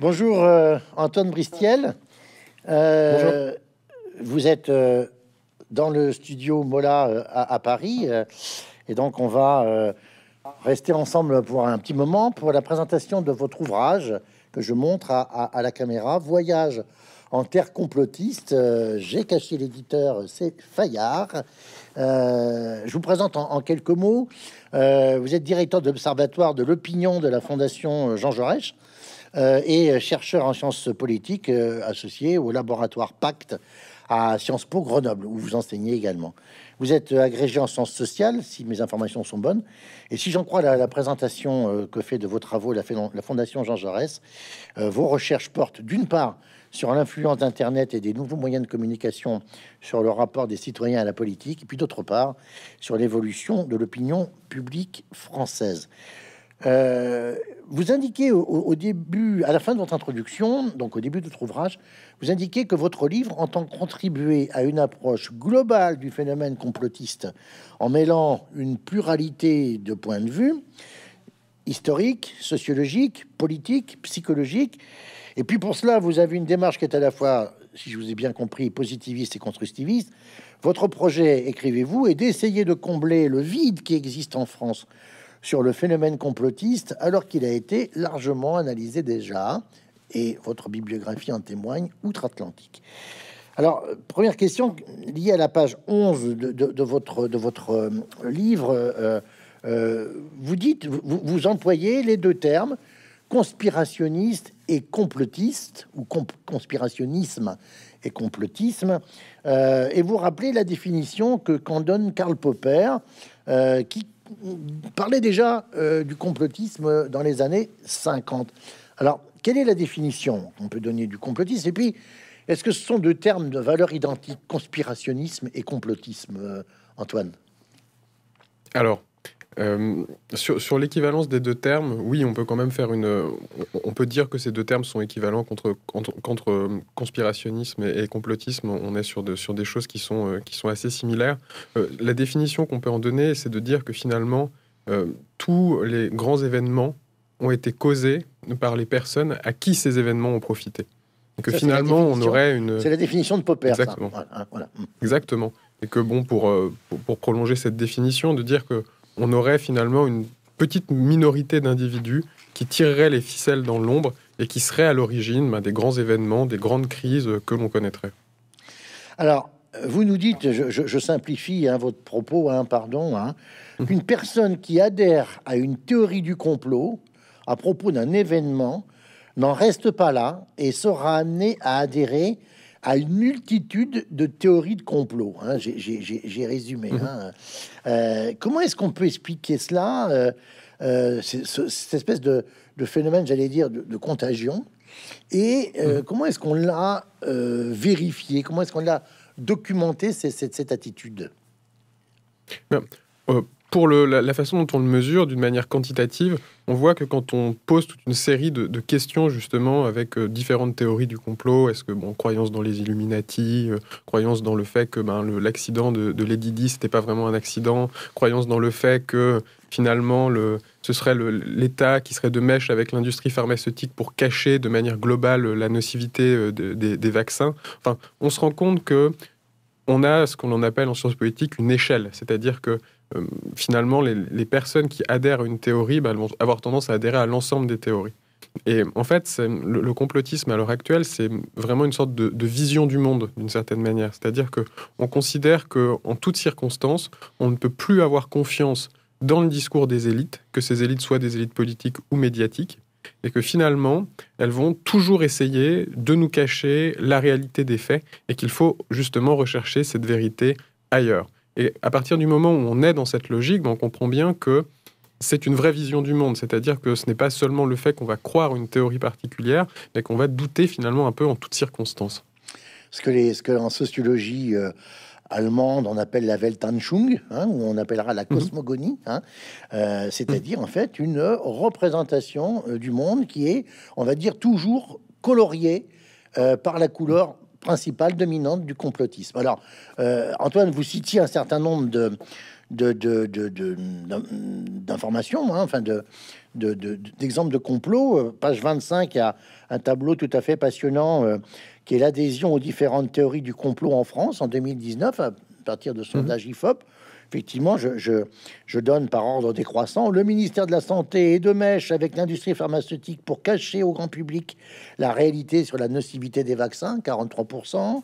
Bonjour euh, Antoine Bristiel. Euh, vous êtes euh, dans le studio Mola à, Paris et donc on va rester ensemble pour un petit moment pour la présentation de votre ouvrage que je montre à, la caméra, Voyage en terre complotiste. J'ai caché l'éditeur, c'est Fayard. je vous présente en, quelques mots. vous êtes directeur de l'Observatoire de l'opinion de la Fondation Jean Jaurès, euh, et chercheur en sciences politiques euh, associé au laboratoire Pacte à Sciences Po Grenoble, où vous enseignez également. Vous êtes euh, agrégé en sciences sociales, si mes informations sont bonnes. Et si j'en crois la, la présentation que fait de vos travaux la, Fondation Jean Jaurès, vos recherches portent d'une part sur l'influence d'Internet et des nouveaux moyens de communication sur le rapport des citoyens à la politique, et puis d'autre part sur l'évolution de l'opinion publique française vous indiquez au, début, à la fin de votre introduction, donc au début de votre ouvrage, vous indiquez que votre livre entend contribuer à une approche globale du phénomène complotiste en mêlant une pluralité de points de vue historique, sociologique, politique, psychologique. Et puis pour cela, vous avez une démarche qui est à la fois, si je vous ai bien compris, positiviste et constructiviste. Votre projet, écrivez-vous, est d'essayer de combler le vide qui existe en France sur le phénomène complotiste alors qu'il a été largement analysé déjà, et votre bibliographie en témoigne, outre-Atlantique. Alors, première question liée à la page 11 de, votre, de votre euh, livre. Euh, euh, vous dites, vous, vous, employez les deux termes, conspirationniste et complotiste, ou conspirationnisme et complotisme, et vous rappelez la définition que qu'en donne Karl Popper, qui parlez déjà euh, du complotisme dans les années 50. Alors, quelle est la définition qu'on peut donner du complotisme Et puis, est-ce que ce sont deux termes de valeur identique, conspirationnisme et complotisme, euh, Antoine Alors, euh, sur, l'équivalence des deux termes, oui, on peut quand même faire une. On peut dire que ces deux termes sont équivalents contre, contre, euh, conspirationnisme et, complotisme. On est sur, sur des choses qui sont, euh, qui sont assez similaires. la définition qu'on peut en donner, c'est de dire que finalement, tous les grands événements ont été causés par les personnes à qui ces événements ont profité. Et que finalement, on aurait une. C'est la définition de Popper. Exactement. Voilà, mm. Exactement. Et que bon, pour, pour prolonger cette définition, de dire que on aurait finalement une petite minorité d'individus qui tireraient les ficelles dans l'ombre et qui seraient à l'origine ben, des grands événements, des grandes crises que l'on connaîtrait. Alors, vous nous dites, je, simplifie hein, votre propos, hein, pardon, hein. Mhm. une personne qui adhère à une théorie du complot à propos d'un événement n'en reste pas là et sera amenée à adhérer à une multitude de théories de complot. Hein, j'ai résumé. Mhm. Hein. Euh, comment est-ce qu'on peut expliquer cela euh, euh, Cette espèce de, phénomène, j'allais dire, de, contagion. Et mhm. comment est-ce qu'on l'a vérifié Comment est-ce qu'on l'a documenté cette, cette, attitude ben, pour la, façon dont on le mesure d'une manière quantitative, on voit que quand on pose toute une série de, questions justement avec euh, différentes théories du complot, est-ce que bon, croyance dans les Illuminati, euh, croyance dans le fait que ben, l'accident de, de, Lady Di c'était pas vraiment un accident, croyance dans le fait que finalement le, ce serait l'État qui serait de mèche avec l'industrie pharmaceutique pour cacher de manière globale euh, la nocivité des, des vaccins. Enfin, on se rend compte que on a ce qu'on appelle en sciences politiques une échelle, c'est-à-dire que euh, finalement, les, personnes qui adhèrent à une théorie, bah, vont avoir tendance à adhérer à l'ensemble des théories. Et en fait, le, complotisme à l'heure actuelle, c'est vraiment une sorte de, vision du monde, d'une certaine manière. C'est-à-dire qu'on considère qu'en toutes circonstances, on ne peut plus avoir confiance dans le discours des élites, que ces élites soient des élites politiques ou médiatiques, et que finalement, elles vont toujours essayer de nous cacher la réalité des faits, et qu'il faut justement rechercher cette vérité ailleurs. Et à partir du moment où on est dans cette logique, ben, on comprend bien que c'est une vraie vision du monde, c'est-à-dire que ce n'est pas seulement le fait qu'on va croire une théorie particulière, mais qu'on va douter finalement un peu en toutes circonstances. Ce que, les, ce que en sociologie euh, allemande on appelle la Weltanschauung, hein, ou on appellera la mhm. cosmogonie, hein, euh, c'est-à-dire mhm. en fait une représentation euh, du monde qui est, on va dire, toujours coloriée par la couleur principale dominante du complotisme. Alors, euh, Antoine, vous citiez un certain nombre de d'informations, hein, de, enfin de d'exemples de, complots. Euh, page 25, il y a un tableau tout à fait passionnant euh, qui est l'adhésion aux différentes théories du complot en France en 2019 à partir de sondages mmh. IFOP effectivement, je, donne par ordre décroissant, le ministère de la Santé est de mèche avec l'industrie pharmaceutique pour cacher au grand public la réalité sur la nocivité des vaccins, 43%.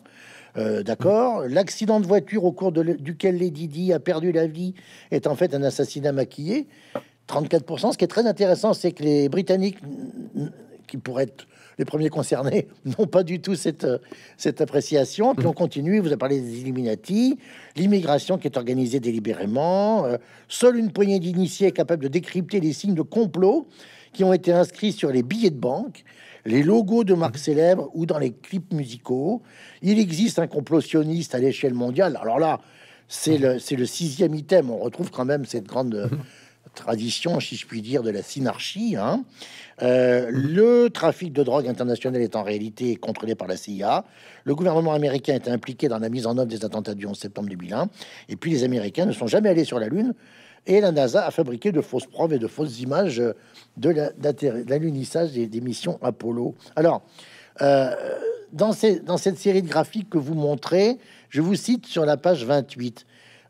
Euh, d'accord. L'accident de voiture au cours duquel Lady Di a perdu la vie est en fait un assassinat maquillé. 34%. Ce qui est très intéressant, c'est que les Britanniques, qui pourraient être les premiers concernés n'ont pas du tout cette, euh, cette appréciation. Puis mmh. on continue, vous avez parlé des Illuminati, l'immigration qui est organisée délibérément. Euh, seule une poignée d'initiés est capable de décrypter les signes de complot qui ont été inscrits sur les billets de banque, les logos de marques mmh. célèbres ou dans les clips musicaux. Il existe un complot à l'échelle mondiale. Alors là, c'est mmh. le, le, sixième item. On retrouve quand même cette grande tradition, si je puis dire, de la synarchie. Hein. Euh, le trafic de drogue international est en réalité contrôlé par la CIA. Le gouvernement américain était impliqué dans la mise en œuvre des attentats du 11 septembre 2001. Et puis les Américains ne sont jamais allés sur la Lune. Et la NASA a fabriqué de fausses preuves et de fausses images de l'alunissage la, des, missions Apollo. Alors, euh, dans, dans cette série de graphiques que vous montrez, je vous cite sur la page 28.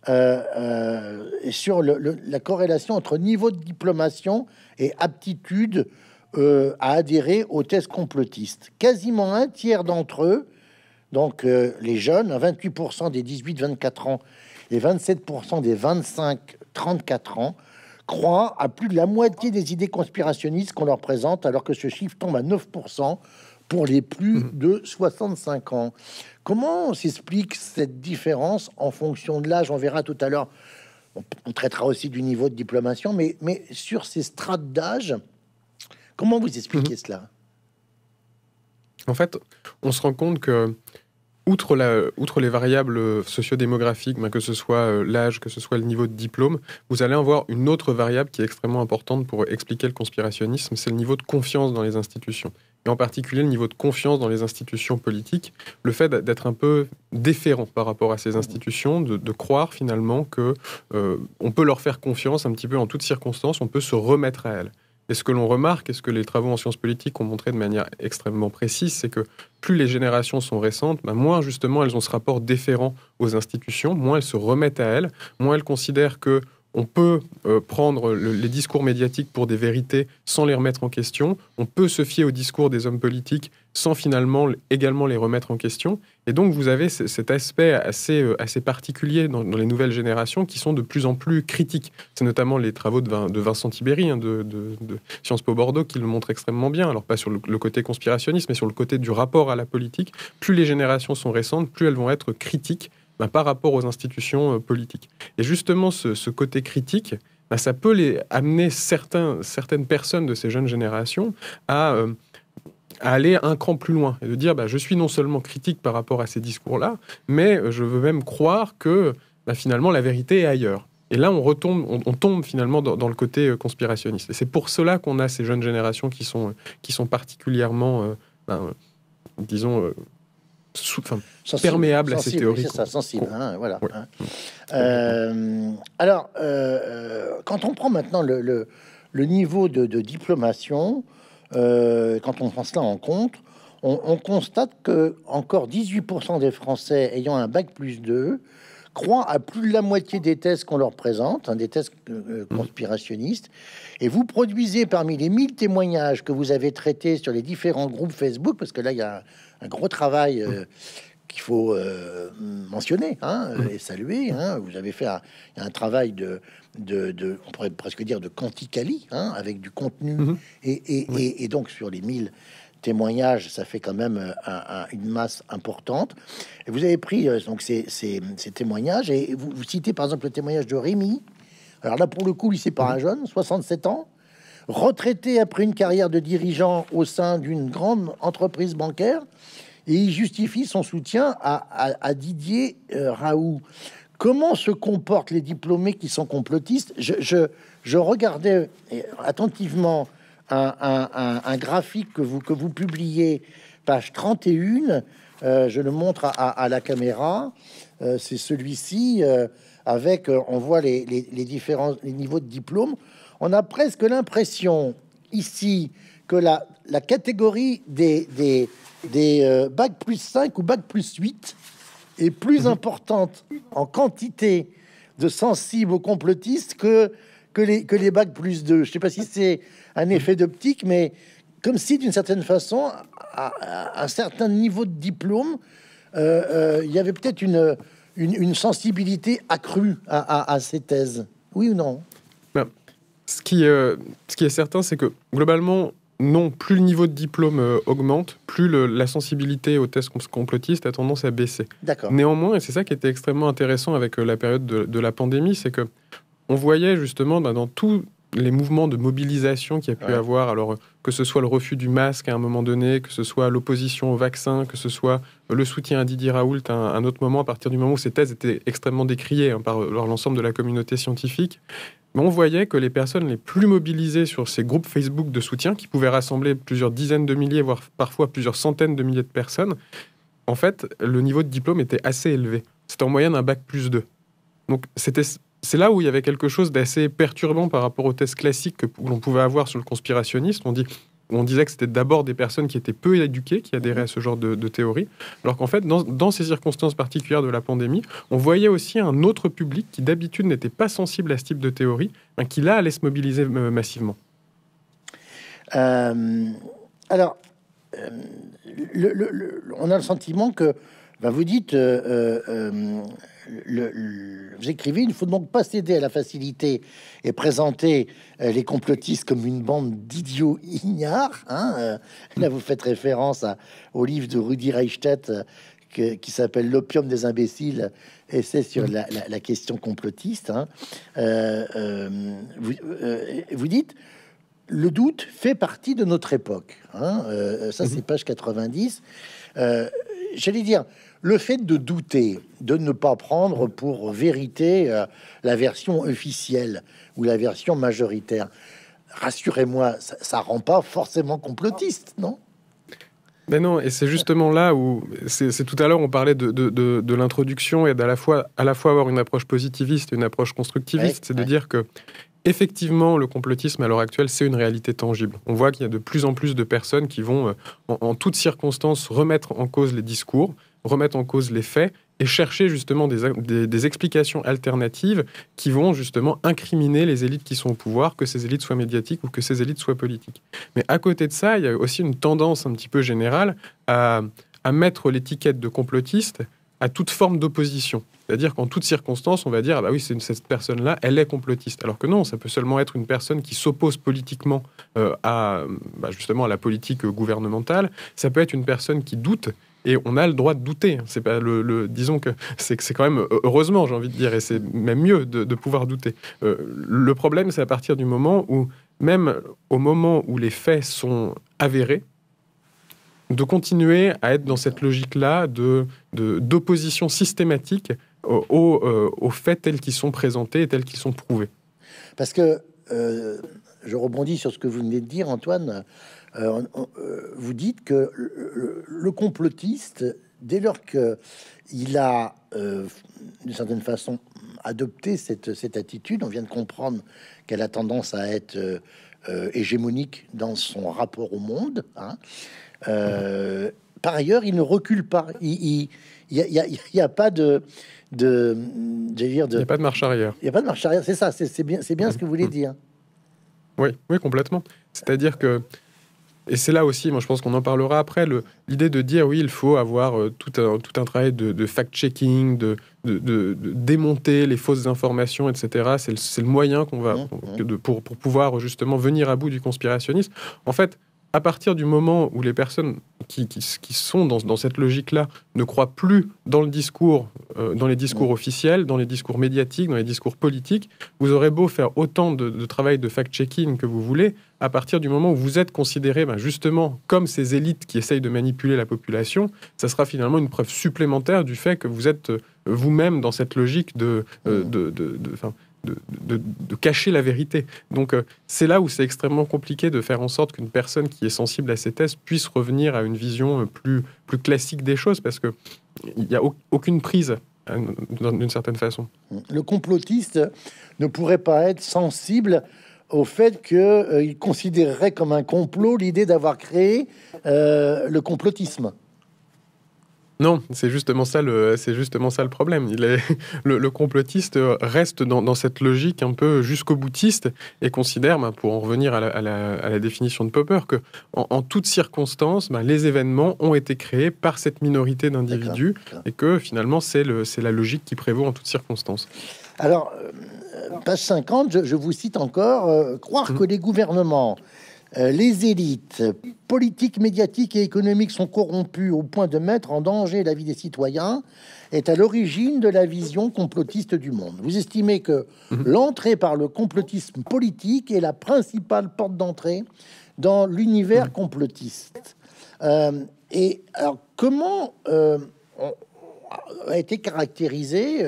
Euh, euh, sur la corrélation entre niveau de diplomation et aptitude euh, à adhérer aux thèses complotistes. Quasiment un tiers d'entre eux, donc les jeunes, 28% hein, des 18-24 ans et 27% des 25-34 ans, croient à plus de la moitié des idées conspirationnistes qu'on leur présente, alors que ce chiffre tombe à 9% pour les plus mmh. de 65 ans. Comment s'explique cette différence en fonction de l'âge On verra tout à l'heure, on, traitera aussi du niveau de diplomation, mais, sur ces strates d'âge, comment vous expliquez mhm. cela En fait, on se rend compte que Outre, outre, les variables sociodémographiques, ben que ce soit euh, l'âge, que ce soit le niveau de diplôme, vous allez avoir une autre variable qui est extrêmement importante pour expliquer le conspirationnisme, c'est le niveau de confiance dans les institutions et en particulier le niveau de confiance dans les institutions politiques, le fait d'être un peu déférent par rapport à ces mmh. institutions, de, croire finalement que euh, on peut leur faire confiance un petit peu en toutes circonstances, on peut se remettre à elles. Et ce que l'on remarque, et ce que les travaux en sciences politiques ont montré de manière extrêmement précise, c'est que plus les générations sont récentes, bah, moins justement elles ont ce rapport déférent aux institutions, moins elles se remettent à elles, moins elles considèrent que on peut euh, prendre les discours médiatiques pour des vérités sans les remettre en question. On peut se fier aux discours des hommes politiques sans finalement également les remettre en question. Et donc vous avez cet aspect assez, euh, assez particulier dans, les nouvelles générations qui sont de plus en plus critiques. C'est notamment les travaux de, Vincent Tibéry hein, de, Sciences Po Bordeaux qui le montrent extrêmement bien. Alors pas sur le, le côté conspirationniste, mais sur le côté du rapport à la politique. Plus les générations sont récentes, plus elles vont être critiques bah, par rapport aux institutions euh, politiques. Et justement, ce, côté critique, bah, ça peut les amener certains, certaines personnes de ces jeunes générations à, euh, aller un cran plus loin et de dire bah, je suis non seulement critique par rapport à ces discours-là, mais je veux même croire que finalement la vérité est ailleurs. Et là, on retombe, on, tombe finalement dans, le côté euh, conspirationniste. Et c'est pour cela qu'on a ces jeunes générations qui sont, qui sont particulièrement, ben, disons, perméable à ces théories. C'est ça, sensible. Hein, voilà, hein. euh, alors, euh, euh, quand on prend maintenant le, le, niveau de, de diplomation, quand on prend cela en compte, on, constate que encore 18% des Français ayant un bac plus 2 croient à plus de la moitié des tests qu'on leur présente, hein, des tests mmh. conspirationnistes, et vous produisez parmi les 1000 témoignages que vous avez traités sur les différents groupes Facebook, parce que là, il y a un gros travail euh, qu'il faut euh, mentionner hein, mm. et saluer. Hein. Vous avez fait un, travail de, de, de, on pourrait presque dire de quanticali, hein, avec du contenu. Mm-hmm. et, et, et, donc sur les 1000 témoignages, ça fait quand même euh, une masse importante. Et vous avez pris donc ces, ces, témoignages et vous, citez par exemple le témoignage de Rémi. Alors là, pour le coup, il s'est pas un mm-hmm. jeune, 67 ans, retraité après une carrière de dirigeant au sein d'une grande entreprise bancaire et il justifie son soutien à, Didier euh, Raoult. Comment se comportent les diplômés qui sont complotistes je, regardais euh, attentivement un, graphique que vous, que vous publiez, page 31, euh, je le montre à, la caméra, c'est celui-ci, avec, on voit les, différents les niveaux de diplôme, on a presque l'impression ici que la, la catégorie des, des euh, bacs plus 5 ou bac plus 8 est plus mhm. importante en quantité de sensibles aux complotistes que, que, les, que les bacs plus 2. Je ne sais pas si c'est un mhm. effet d'optique, mais comme si d'une certaine façon, à, un certain niveau de diplôme, euh, euh, il y avait peut-être une, une, sensibilité accrue à, ces thèses. Oui ou non ben, ce, qui, ce qui est certain, c'est que globalement, non, plus le niveau de diplôme euh, augmente, plus la sensibilité aux tests complotistes a tendance à baisser. Néanmoins, et c'est ça qui était extrêmement intéressant avec euh, la période de, la pandémie, c'est que on voyait justement bah, dans tout, les mouvements de mobilisation qu'il y a pu avoir, alors que ce soit le refus du masque à un moment donné, que ce soit l'opposition au vaccin, que ce soit le soutien à Didier Raoult à un, autre moment, à partir du moment où ces thèses étaient extrêmement décriées hein, par l'ensemble de la communauté scientifique, mais on voyait que les personnes les plus mobilisées sur ces groupes Facebook de soutien, qui pouvaient rassembler plusieurs dizaines de milliers, voire parfois plusieurs centaines de milliers de personnes, en fait, le niveau de diplôme était assez élevé. C'était en moyenne un bac plus 2. Donc c'était c'est là où il y avait quelque chose d'assez perturbant par rapport aux tests classiques que, l'on pouvait avoir sur le conspirationniste. On dit on disait que c'était d'abord des personnes qui étaient peu éduquées qui adhéraient à ce genre de, théorie, alors qu'en fait, dans, ces circonstances particulières de la pandémie, on voyait aussi un autre public qui d'habitude n'était pas sensible à ce type de théorie, qui là allait se mobiliser euh, massivement. Euh, alors, euh, on a le sentiment que bah, vous dites, euh, euh, euh, vous écrivez, il ne faut donc pas céder à la facilité et présenter les complotistes comme une bande d'idiots ignares. Hein, là, vous faites référence au livre de Rudi Reichstadt qui s'appelle L'opium des imbéciles, et c'est sur la, question complotiste. Hein. vous, dites le doute fait partie de notre époque. Hein, ça, c'est mhm. page 90. J'allais dire, le fait de douter, de ne pas prendre pour vérité euh, la version officielle ou la version majoritaire, rassurez-moi, ça, ne rend pas forcément complotiste, non Mais ben non, et c'est justement là où, c'est tout à l'heure, on parlait de, l'introduction et d'à la fois, à la fois avoir une approche positiviste une approche constructiviste, c'est de dire que, effectivement, le complotisme à l'heure actuelle, c'est une réalité tangible. On voit qu'il y a de plus en plus de personnes qui vont, euh, en toutes circonstances, remettre en cause les discours, remettre en cause les faits et chercher justement des, explications alternatives qui vont justement incriminer les élites qui sont au pouvoir, que ces élites soient médiatiques ou que ces élites soient politiques. Mais à côté de ça, il y a aussi une tendance un petit peu générale à, mettre l'étiquette de complotiste à toute forme d'opposition. C'est-à-dire qu'en toute circonstance, on va dire, ah bah oui, c'est cette personne-là, elle est complotiste. Alors que non, ça peut seulement être une personne qui s'oppose politiquement euh, à bah, justement à la politique gouvernementale. Ça peut être une personne qui doute, et on a le droit de douter. C'est pas le, disons que c'est c'est quand même heureusement, j'ai envie de dire, et c'est même mieux de, pouvoir douter. Euh, le problème, c'est à partir du moment où, même au moment où les faits sont avérés, de continuer à être dans cette logique-là de d'opposition systématique aux, euh, aux, faits tels qu'ils sont présentés et tels qu'ils sont prouvés. Parce que euh, je rebondis sur ce que vous venez de dire, Antoine. Euh, euh, vous dites que le, complotiste, dès lors qu'il a, euh, d'une certaine façon, adopté cette, cette, attitude, on vient de comprendre qu'elle a tendance à être hégémonique dans son rapport au monde. Hein. Par ailleurs, il ne recule pas. Il, n'y a, pas de, de, dire de. Il n'y a pas de marche arrière. Il n'y a pas de marche arrière. C'est ça. C'est bien, c'est bien ce que vous voulez mmh. dire. Oui, oui, complètement. C'est-à-dire que et c'est là aussi, moi je pense qu'on en parlera après, l'idée de dire oui, il faut avoir euh, tout, un, tout travail de, fact-checking, de, démonter les fausses informations, etc. C'est le, moyen qu'on va, mmh, mmh. pour, pour pouvoir justement venir à bout du conspirationnisme. En fait, à partir du moment où les personnes qui, sont dans, cette logique-là ne croient plus dans le discours, euh, dans les discours officiels, dans les discours médiatiques, dans les discours politiques, vous aurez beau faire autant de, travail de fact-checking que vous voulez, à partir du moment où vous êtes considéré ben, justement comme ces élites qui essayent de manipuler la population, ça sera finalement une preuve supplémentaire du fait que vous êtes euh, vous-même dans cette logique de euh, de, cacher la vérité. Donc euh, c'est là où c'est extrêmement compliqué de faire en sorte qu'une personne qui est sensible à ces tests puisse revenir à une vision euh, plus, classique des choses, parce qu'il n'y a aucune prise euh, d'une certaine façon. Le complotiste ne pourrait pas être sensible au fait qu'il considérerait comme un complot l'idée d'avoir créé le complotisme. Non, c'est justement ça le, problème. le, complotiste reste dans, cette logique un peu jusqu'au boutiste et considère, bah, pour en revenir à la, définition de Popper, que en, toutes circonstances, bah, les événements ont été créés par cette minorité d'individus et que finalement c'est, la logique qui prévaut en toutes circonstances. Alors, euh, page 50, je, vous cite encore, euh, croire mmh. que les gouvernements euh, les élites politiques, médiatiques et économiques sont corrompues au point de mettre en danger la vie des citoyens est à l'origine de la vision complotiste du monde. Vous estimez que mhm. l'entrée par le complotisme politique est la principale porte d'entrée dans l'univers mhm. complotiste. Euh, et alors, comment euh, a été caractérisé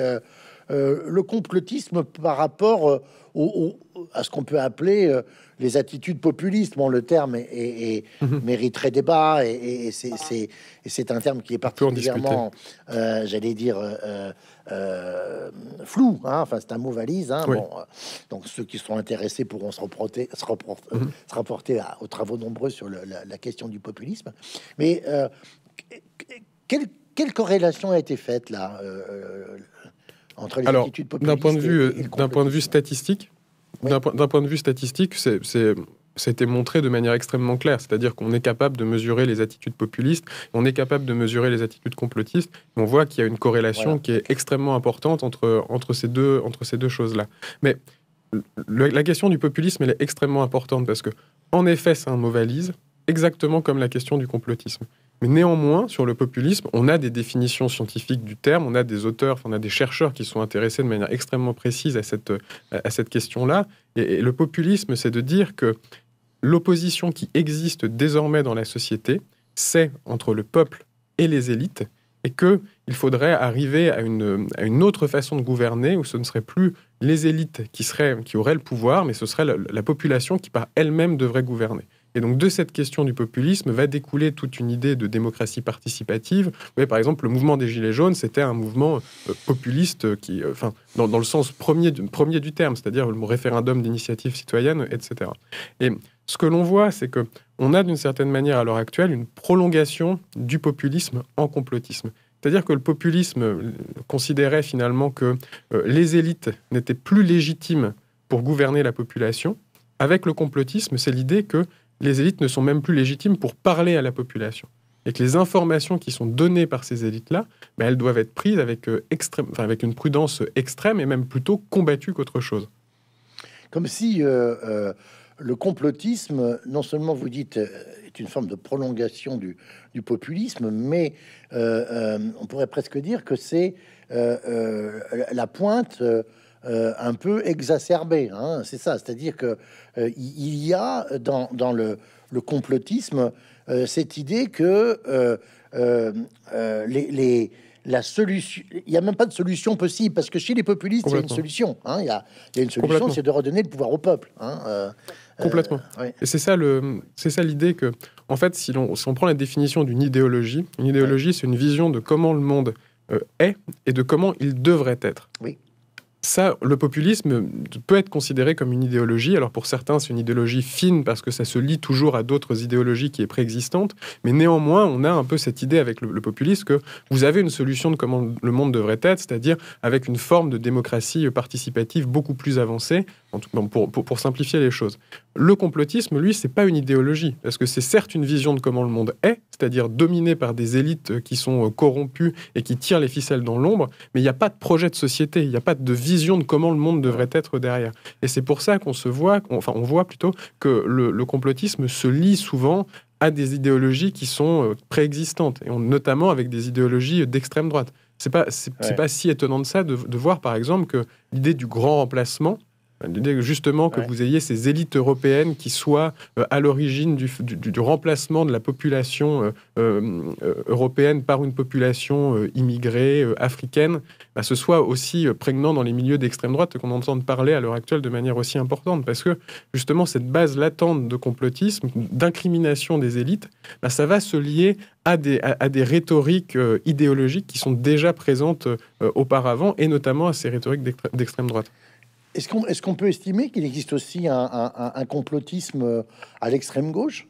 le complotisme par rapport à ce qu'on peut appeler les attitudes populistes. Bon, le terme est, mhm. mériterait débat et, c'est un terme qui est particulièrement, euh, j'allais dire, euh, euh, flou. Hein, enfin, c'est un mot valise. Hein, donc ceux qui sont intéressés pourront se, se, mhm. se rapporter aux travaux nombreux sur la, question du populisme. Mais quelle, corrélation a été faite là entre les attitudes populistes D'un point, point de vue statistique d'un point de vue statistique, c'est montré de manière extrêmement claire. C'est-à-dire qu'on est capable de mesurer les attitudes populistes, on est capable de mesurer les attitudes complotistes. on voit qu'il y a une corrélation qui est extrêmement importante entre, ces deux, deux choses-là. Mais la question du populisme, elle est extrêmement importante parce que, en effet, c'est un mot valise, exactement comme la question du complotisme. Mais néanmoins, sur le populisme, on a des définitions scientifiques du terme, on a des auteurs, on a des chercheurs qui sont intéressés de manière extrêmement précise à cette, euh, à cette question-là. Et, le populisme, c'est de dire que l'opposition qui existe désormais dans la société, c'est entre le peuple et les élites, et qu'il faudrait arriver à une, autre façon de gouverner où ce ne serait plus les élites qui, seraient, qui auraient le pouvoir, mais ce serait la population qui par elle-même devrait gouverner. Et donc de cette question du populisme va découler toute une idée de démocratie participative. Mais par exemple, le mouvement des Gilets jaunes, c'était un mouvement euh, populiste euh, qui, euh, dans, le sens premier du, premier du terme, c'est-à-dire le référendum d'initiative citoyenne, etc. Et ce que l'on voit, c'est que on a d'une certaine manière à l'heure actuelle une prolongation du populisme en complotisme. C'est-à-dire que le populisme considérait finalement que les élites n'étaient plus légitimes pour gouverner la population. Avec le complotisme, c'est l'idée que les élites ne sont même plus légitimes pour parler à la population. Et que les informations qui sont données par ces élites-là, ben, elles doivent être prises avec, euh, extrême, avec une prudence extrême et même plutôt combattue qu'autre chose. Comme si euh, euh, le complotisme, non seulement vous dites, est une forme de prolongation du populisme, mais on pourrait presque dire que c'est la pointe euh, un peu exacerbé, hein, c'est ça, c'est-à-dire que euh, il y a dans, le, complotisme euh, cette idée que les, la solution, il n'y a même pas de solution possible parce que chez les populistes, il y a une solution. Hein. il, y a, une solution, c'est de redonner le pouvoir au peuple. Hein, Complètement. Et c'est ça le, c'est ça l'idée que, en fait, si l'on, si on prend la définition d'une idéologie, une idéologie, c'est une vision de comment le monde est et de comment il devrait être. Oui ça, le populisme peut être considéré comme une idéologie. Alors pour certains, c'est une idéologie fine parce que ça se lie toujours à d'autres idéologies qui est préexistante. Mais néanmoins, on a un peu cette idée avec le, le populisme que vous avez une solution de comment le monde devrait être, c'est-à-dire avec une forme de démocratie participative beaucoup plus avancée pour, simplifier les choses. Le complotisme, lui, c'est pas une idéologie, parce que c'est certes une vision de comment le monde est, c'est-à-dire dominé par des élites euh, qui sont euh, corrompues et qui tirent les ficelles dans l'ombre, mais il n'y a pas de projet de société, il n'y a pas de vision de comment le monde devrait être derrière. Et c'est pour ça qu'on se voit, enfin on voit plutôt que le, complotisme se lie souvent à des idéologies qui sont euh, préexistantes, et notamment avec des idéologies d'extrême droite. C'est pas, pas si étonnant de ça de voir par exemple que l'idée du grand remplacement, justement que vous ayez ces élites européennes qui soient euh, à l'origine du, remplacement de la population euh, euh, européenne par une population immigrée africaine, bah, ce soit aussi prégnant dans les milieux d'extrême droite qu'on entend parler à l'heure actuelle de manière aussi importante. Parce que justement cette base latente de complotisme, d'incrimination des élites, bah, ça va se lier à des, à, rhétoriques idéologiques qui sont déjà présentes auparavant, et notamment à ces rhétoriques d'extrême droite. Est-ce qu'on peut estimer qu'il existe aussi un, complotisme euh, à l'extrême gauche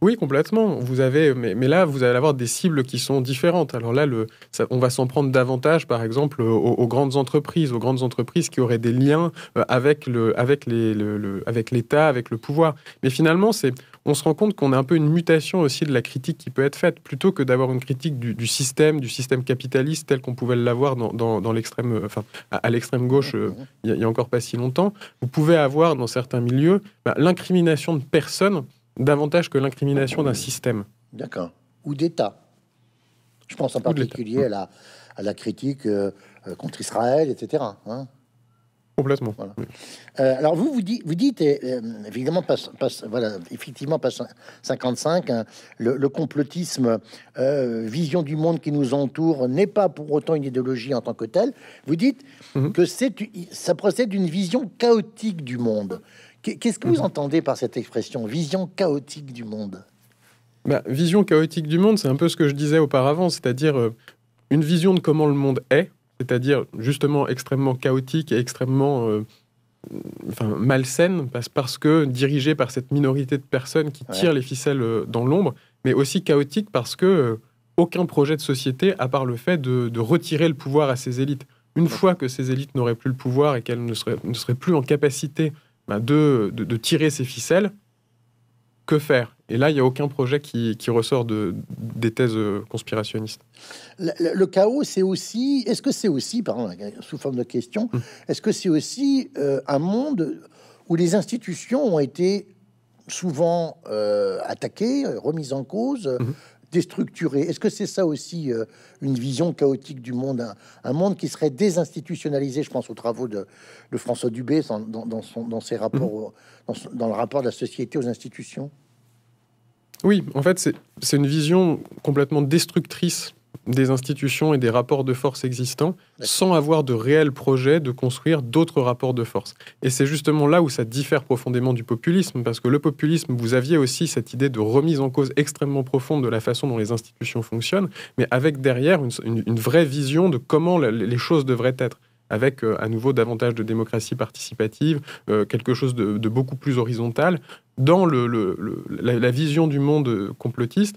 oui, complètement. Vous avez, mais, là, vous allez avoir des cibles qui sont différentes. Alors là, le, on va s'en prendre davantage, par exemple, aux, grandes entreprises, aux grandes entreprises qui auraient des liens euh, avec le, avec avec l'État, avec le pouvoir. Mais finalement, c'est on se rend compte qu'on a un peu une mutation aussi de la critique qui peut être faite. Plutôt que d'avoir une critique du, système, du système capitaliste tel qu'on pouvait l'avoir dans, l'extrême, euh, enfin, à, l'extrême gauche euh, il n'y y, a, encore pas si longtemps, vous pouvez avoir dans certains milieux bah, l'incrimination de personnes davantage que l'incrimination d'un système. D'accord. Ou d'État. Je pense en particulier à la, à la critique euh, contre Israël, etc. Complètement. Euh, alors vous, vous, dites vous dites, euh, évidemment, voilà, effectivement, pas 55, hein, le, complotisme, euh, vision du monde qui nous entoure, n'est pas pour autant une idéologie en tant que telle. Vous dites mhm. que c'est, ça procède d'une vision chaotique du monde. Qu'est-ce que vous mhm. entendez par cette expression, vision chaotique du monde bah, Vision chaotique du monde, c'est un peu ce que je disais auparavant, c'est-à-dire une vision de comment le monde est c'est-à-dire justement extrêmement chaotique et extrêmement euh, malsaine, parce que dirigée par cette minorité de personnes qui tirent les ficelles euh, dans l'ombre, mais aussi chaotique parce que euh, aucun projet de société, à part le fait de, retirer le pouvoir à ces élites. Une fois que ces élites n'auraient plus le pouvoir et qu'elles ne seraient, ne seraient, plus en capacité bah, de, tirer ces ficelles, que faire Et là, il n'y a aucun projet qui, qui ressort de, des thèses conspirationnistes. Le, chaos, c'est aussi, est-ce que c'est aussi, pardon, sous forme de question, mm. est-ce que c'est aussi euh, un monde où les institutions ont été souvent euh, attaquées, remises en cause, mm-hmm. déstructurées Est-ce que c'est ça aussi euh, une vision chaotique du monde, un, monde qui serait désinstitutionnalisé Je pense aux travaux de, François Dubé dans, son, dans ses rapports, mm-hmm. dans le rapport de la société aux institutions. Oui, en fait, c'est une vision complètement destructrice des institutions et des rapports de force existants sans avoir de réel projet de construire d'autres rapports de force. Et c'est justement là où ça diffère profondément du populisme, parce que le populisme, vous aviez aussi cette idée de remise en cause extrêmement profonde de la façon dont les institutions fonctionnent, mais avec derrière une, vraie vision de comment les choses devraient être avec euh, à nouveau davantage de démocratie participative, euh, quelque chose de, beaucoup plus horizontal, dans la vision du monde complotiste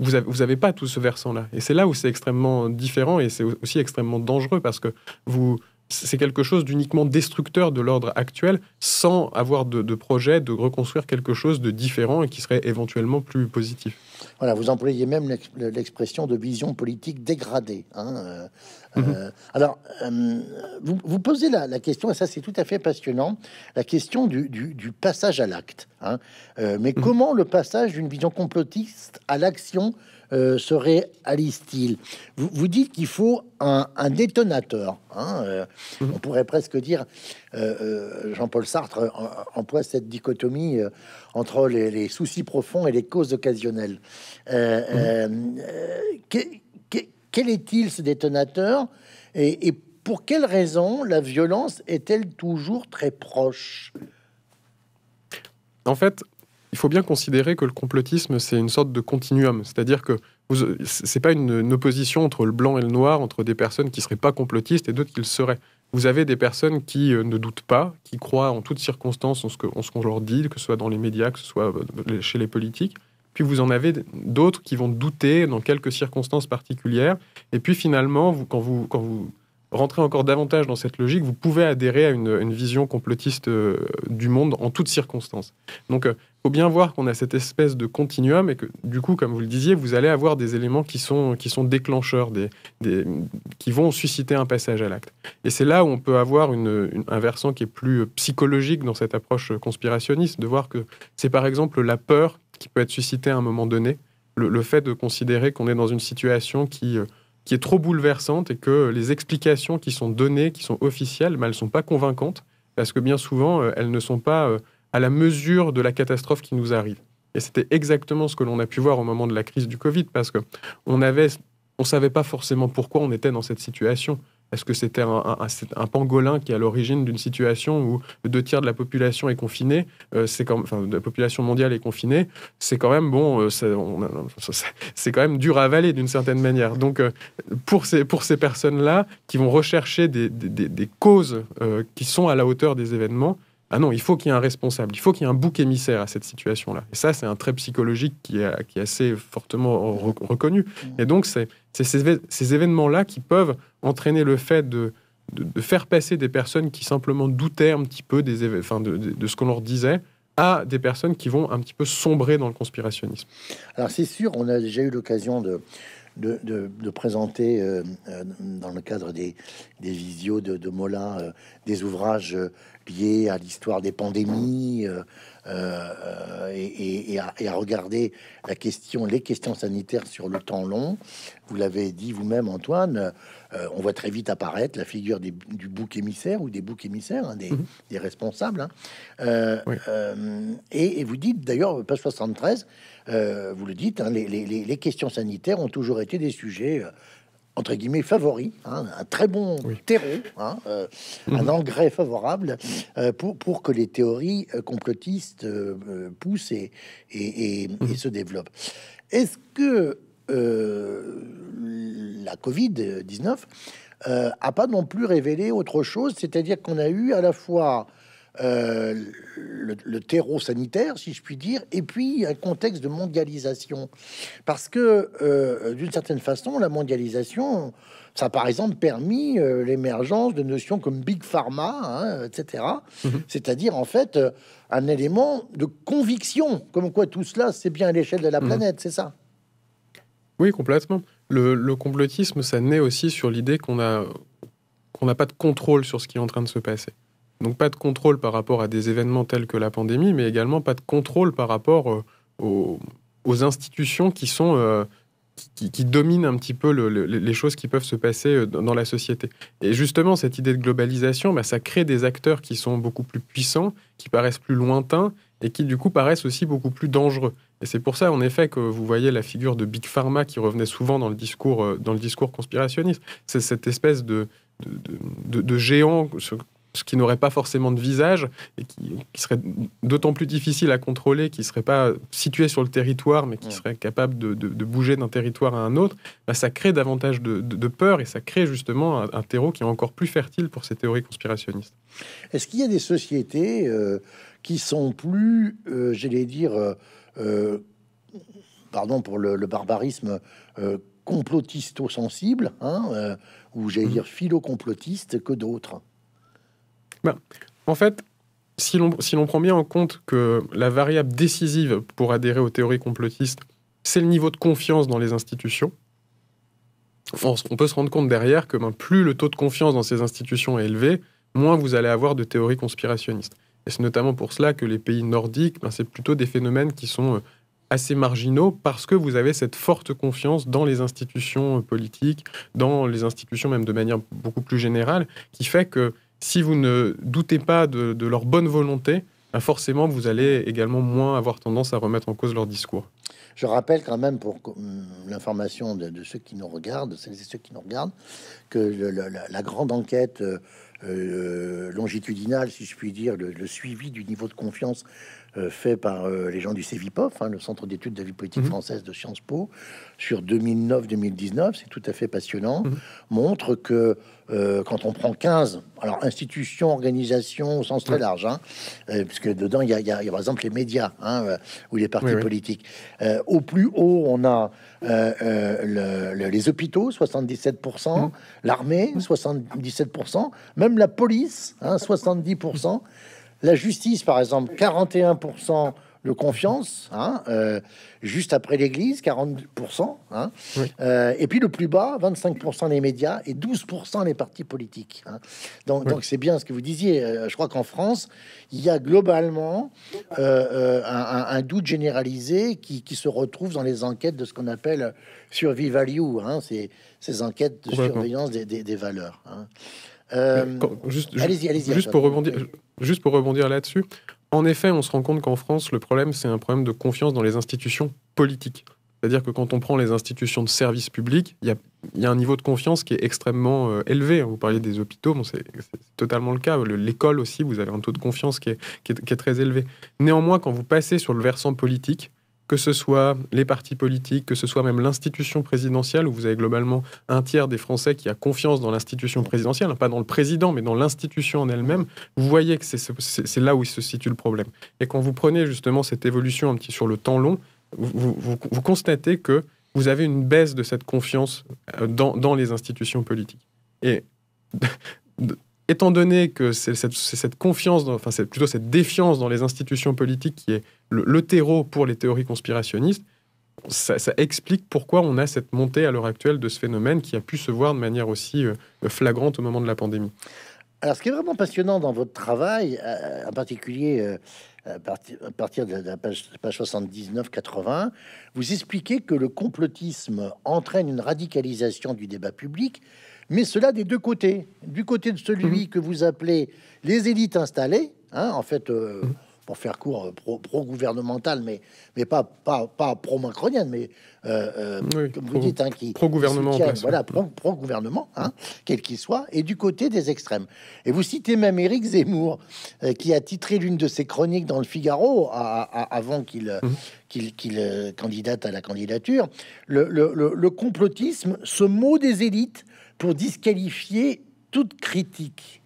vous n'avez pas tout ce versant-là. Et c'est là où c'est extrêmement différent et c'est aussi extrêmement dangereux parce que vous, c'est quelque chose d'uniquement destructeur de l'ordre actuel sans avoir de, projet de reconstruire quelque chose de différent et qui serait éventuellement plus positif. Voilà, vous employez même l'expression de vision politique dégradée. Hein, euh, mhm. euh, alors, euh, vous, vous, posez la, question, et ça c'est tout à fait passionnant, la question du, passage à l'acte. Hein, mais mhm. comment le passage d'une vision complotiste à l'action euh, serait se réalise il vous, dites qu'il faut un, détonateur. Hein, euh, on pourrait presque dire, euh, Jean-Paul Sartre emploie cette dichotomie entre les, soucis profonds et les causes occasionnelles. quel est-il ce détonateur et, et pour quelles raisons la violence est-elle toujours très proche en fait, il faut bien considérer que le complotisme, c'est une sorte de continuum. C'est-à-dire que ce n'est pas une, opposition entre le blanc et le noir, entre des personnes qui ne seraient pas complotistes et d'autres qui le seraient. Vous avez des personnes qui euh, ne doutent pas, qui croient en toutes circonstances en ce qu'on leur dit, que ce soit dans les médias, que ce soit euh, chez les politiques. Puis vous en avez d'autres qui vont douter dans quelques circonstances particulières. Et puis finalement, vous, quand, vous, quand vous rentrer encore davantage dans cette logique, vous pouvez adhérer à une, vision complotiste euh, du monde en toutes circonstances. Donc, euh, faut bien voir qu'on a cette espèce de continuum et que du coup, comme vous le disiez, vous allez avoir des éléments qui sont, qui sont déclencheurs, des, qui vont susciter un passage à l'acte. Et c'est là où on peut avoir un versant qui est plus euh, psychologique dans cette approche conspirationniste, de voir que c'est par exemple la peur qui peut être suscitée à un moment donné, le fait de considérer qu'on est dans une situation qui qui est trop bouleversante et que les explications qui sont données, qui sont officielles, elles ne sont pas convaincantes parce que bien souvent, euh, elles ne sont pas euh, à la mesure de la catastrophe qui nous arrive. Et c'était exactement ce que l'on a pu voir au moment de la crise du Covid parce que on on savait pas forcément pourquoi on était dans cette situation. Est-ce que c'était un, pangolin qui est à l'origine d'une situation où deux tiers de la population est confinée euh, C'est la population mondiale est confinée. C'est quand même bon. Euh, c'est quand même dur à avaler d'une certaine manière. Donc, euh, pour ces pour ces personnes-là qui vont rechercher des causes qui sont à la hauteur des événements, ah non, il faut qu'il y ait un responsable, il faut qu'il y ait un bouc émissaire à cette situation-là. Et ça, c'est un trait psychologique qui est, qui est assez fortement reconnu. Mm. Et donc, c'est ces, ces événements-là qui peuvent entraîner le fait de, de, faire passer des personnes qui simplement doutaient un petit peu des, de ce qu'on leur disait à des personnes qui vont un petit peu sombrer dans le conspirationnisme. Alors c'est sûr, on a déjà eu l'occasion de, de, présenter, euh, euh, dans le cadre des, des visios de, Mola, euh, des ouvrages liés à l'histoire des pandémies et, à, et, à, regarder la question, les questions sanitaires sur le temps long. Vous l'avez dit vous-même, Antoine, euh, on voit très vite apparaître la figure du bouc émissaire ou des boucs émissaires, hein, mhm. des, responsables. Hein. Euh, euh, et, vous dites d'ailleurs, page 73, vous le dites, hein, les, questions sanitaires ont toujours été des sujets entre guillemets favoris, un très bon terreau, mhm. un engrais favorable pour, pour que les théories complotistes poussent et, mhm. et, se développent. Est-ce que euh, la Covid-19 euh, a pas non plus révélé autre chose, c'est-à-dire qu'on a eu à la fois euh, le, terreau sanitaire, si je puis dire, et puis un contexte de mondialisation. Parce que, d'une certaine façon, la mondialisation, ça a par exemple permis l'émergence de notions comme Big Pharma, hein, etc. Mhm. C'est-à-dire, en fait, un élément de conviction, comme quoi tout cela, c'est bien à l'échelle de la mhm. planète, c'est ça oui, complètement. Le, complotisme, ça naît aussi sur l'idée qu'on qu'on n'a pas de contrôle sur ce qui est en train de se passer. Donc pas de contrôle par rapport à des événements tels que la pandémie, mais également pas de contrôle par rapport euh, aux, institutions qui sont euh, qui, dominent un petit peu les choses qui peuvent se passer euh, dans, la société. Et justement, cette idée de globalisation, bah, ça crée des acteurs qui sont beaucoup plus puissants, qui paraissent plus lointains et qui du coup paraissent aussi beaucoup plus dangereux. Et c'est pour ça, en effet, que vous voyez la figure de Big Pharma qui revenait souvent dans le discours, euh, dans le discours conspirationniste. C'est cette espèce de, de, géant ce, qui n'aurait pas forcément de visage et qui, serait d'autant plus difficile à contrôler, qui ne serait pas situé sur le territoire, mais qui serait capable de, bouger d'un territoire à un autre, bah, ça crée davantage de, peur et ça crée justement un, terreau qui est encore plus fertile pour ces théories conspirationnistes. Est-ce qu'il y a des sociétés euh, qui sont plus, euh, j'allais dire, euh, pardon pour le, barbarisme euh, complotisto-sensible, hein, euh, ou j'allais mhm. dire philo-complotiste que d'autres. Ben, en fait, si l'on si prend bien en compte que la variable décisive pour adhérer aux théories complotistes, c'est le niveau de confiance dans les institutions, on, on peut se rendre compte derrière que ben, plus le taux de confiance dans ces institutions est élevé, moins vous allez avoir de théories conspirationnistes. Et c'est notamment pour cela que les pays nordiques, ben, c'est plutôt des phénomènes qui sont euh, assez marginaux parce que vous avez cette forte confiance dans les institutions euh, politiques, dans les institutions même de manière beaucoup plus générale, qui fait que si vous ne doutez pas de leur bonne volonté, ah, forcément, vous allez également moins avoir tendance à remettre en cause leur discours. Je rappelle quand même pour hum, l'information de, ceux qui nous regardent, celles et ceux qui nous regardent, que la, grande enquête euh, euh, longitudinale, si je puis dire, le, suivi du niveau de confiance euh, fait par euh, les gens du CEVIPOF, hein, le Centre d'études de la vie politique mhm. française de Sciences Po, sur 2009-2019, c'est tout à fait passionnant, mhm. montre que euh, quand on prend 15, alors institutions, organisations au sens très large, hein, puisque dedans il y, a par exemple les médias hein, ou les partis politiques. au plus haut, on a les hôpitaux, 77%, mhm. l'armée, 77%, même la police, 70%. La justice, par exemple, 41% de confiance, hein, euh, juste après l'Église, 40%, hein. euh, et puis le plus bas, 25% les médias et 12% les partis politiques. Hein. Donc, c'est bien ce que vous disiez. Euh, je crois qu'en France, il y a globalement un, doute généralisé qui, se retrouve dans les enquêtes de ce qu'on appelle survie value, ces, ces, enquêtes de surveillance des, des valeurs. Euh, juste, pour rebondir, juste pour rebondir là-dessus, en effet, on se rend compte qu'en France, le problème, c'est un problème de confiance dans les institutions politiques. C'est-à-dire que quand on prend les institutions de service public, il y, a, un niveau de confiance qui est extrêmement euh, élevé. Vous parliez des hôpitaux, c'est totalement le cas. L'école aussi, vous avez un taux de confiance qui est très élevé. Néanmoins, quand vous passez sur le versant politique, que ce soit les partis politiques, que ce soit même l'institution présidentielle, où vous avez globalement un tiers des Français qui a confiance dans l'institution présidentielle, hein, pas dans le président, mais dans l'institution en elle-même, vous voyez que c'est là où se situe le problème. Et quand vous prenez justement cette évolution un petit sur le temps long, vous, constatez que vous avez une baisse de cette confiance euh, dans, dans les institutions politiques. Et étant donné que c'est cette, confiance, enfin c'est plutôt cette défiance dans les institutions politiques qui est le, terreau pour les théories conspirationnistes, ça, explique pourquoi on a cette montée à l'heure actuelle de ce phénomène qui a pu se voir de manière aussi euh, flagrante au moment de la pandémie. Alors ce qui est vraiment passionnant dans votre travail, euh, en particulier euh, à partir de la page 79-80, vous expliquez que le complotisme entraîne une radicalisation du débat public mais cela des deux côtés. Du côté de celui mhm. que vous appelez les élites installées, hein, en fait, euh, pour faire court, euh, pro-gouvernemental, mais, mais pas, pas, pas pro-macronienne, mais euh, comme vous dites, hein, qui. Pro-gouvernement. Voilà, hein, pro-gouvernement, quel qu'il soit, et du côté des extrêmes. Et vous citez même Éric Zemmour, qui a titré l'une de ses chroniques dans le Figaro avant qu'il. Mhm. qu'il candidate à la candidature, le, complotisme, ce mot des élites pour disqualifier toute critique.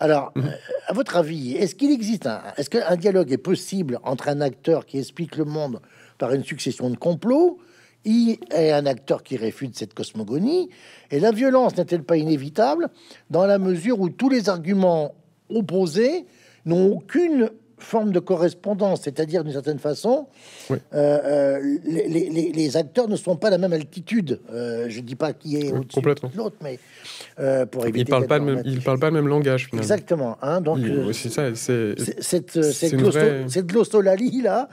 Alors, mmh. euh, à votre avis, est-ce qu'il existe un, est-ce qu'un dialogue est possible entre un acteur qui explique le monde par une succession de complots et un acteur qui réfute cette cosmogonie Et la violence n'est-elle pas inévitable dans la mesure où tous les arguments opposés n'ont aucune forme de correspondance, c'est-à-dire d'une certaine façon, euh, euh, les, acteurs ne sont pas à la même altitude. Euh, je ne dis pas qui est complètement l'autre, mais pour éviter. Ils ne parlent pas, même, pas le même langage. Finalement. Exactement. Hein, donc oui, c'est ça. C'est cette, cette, là,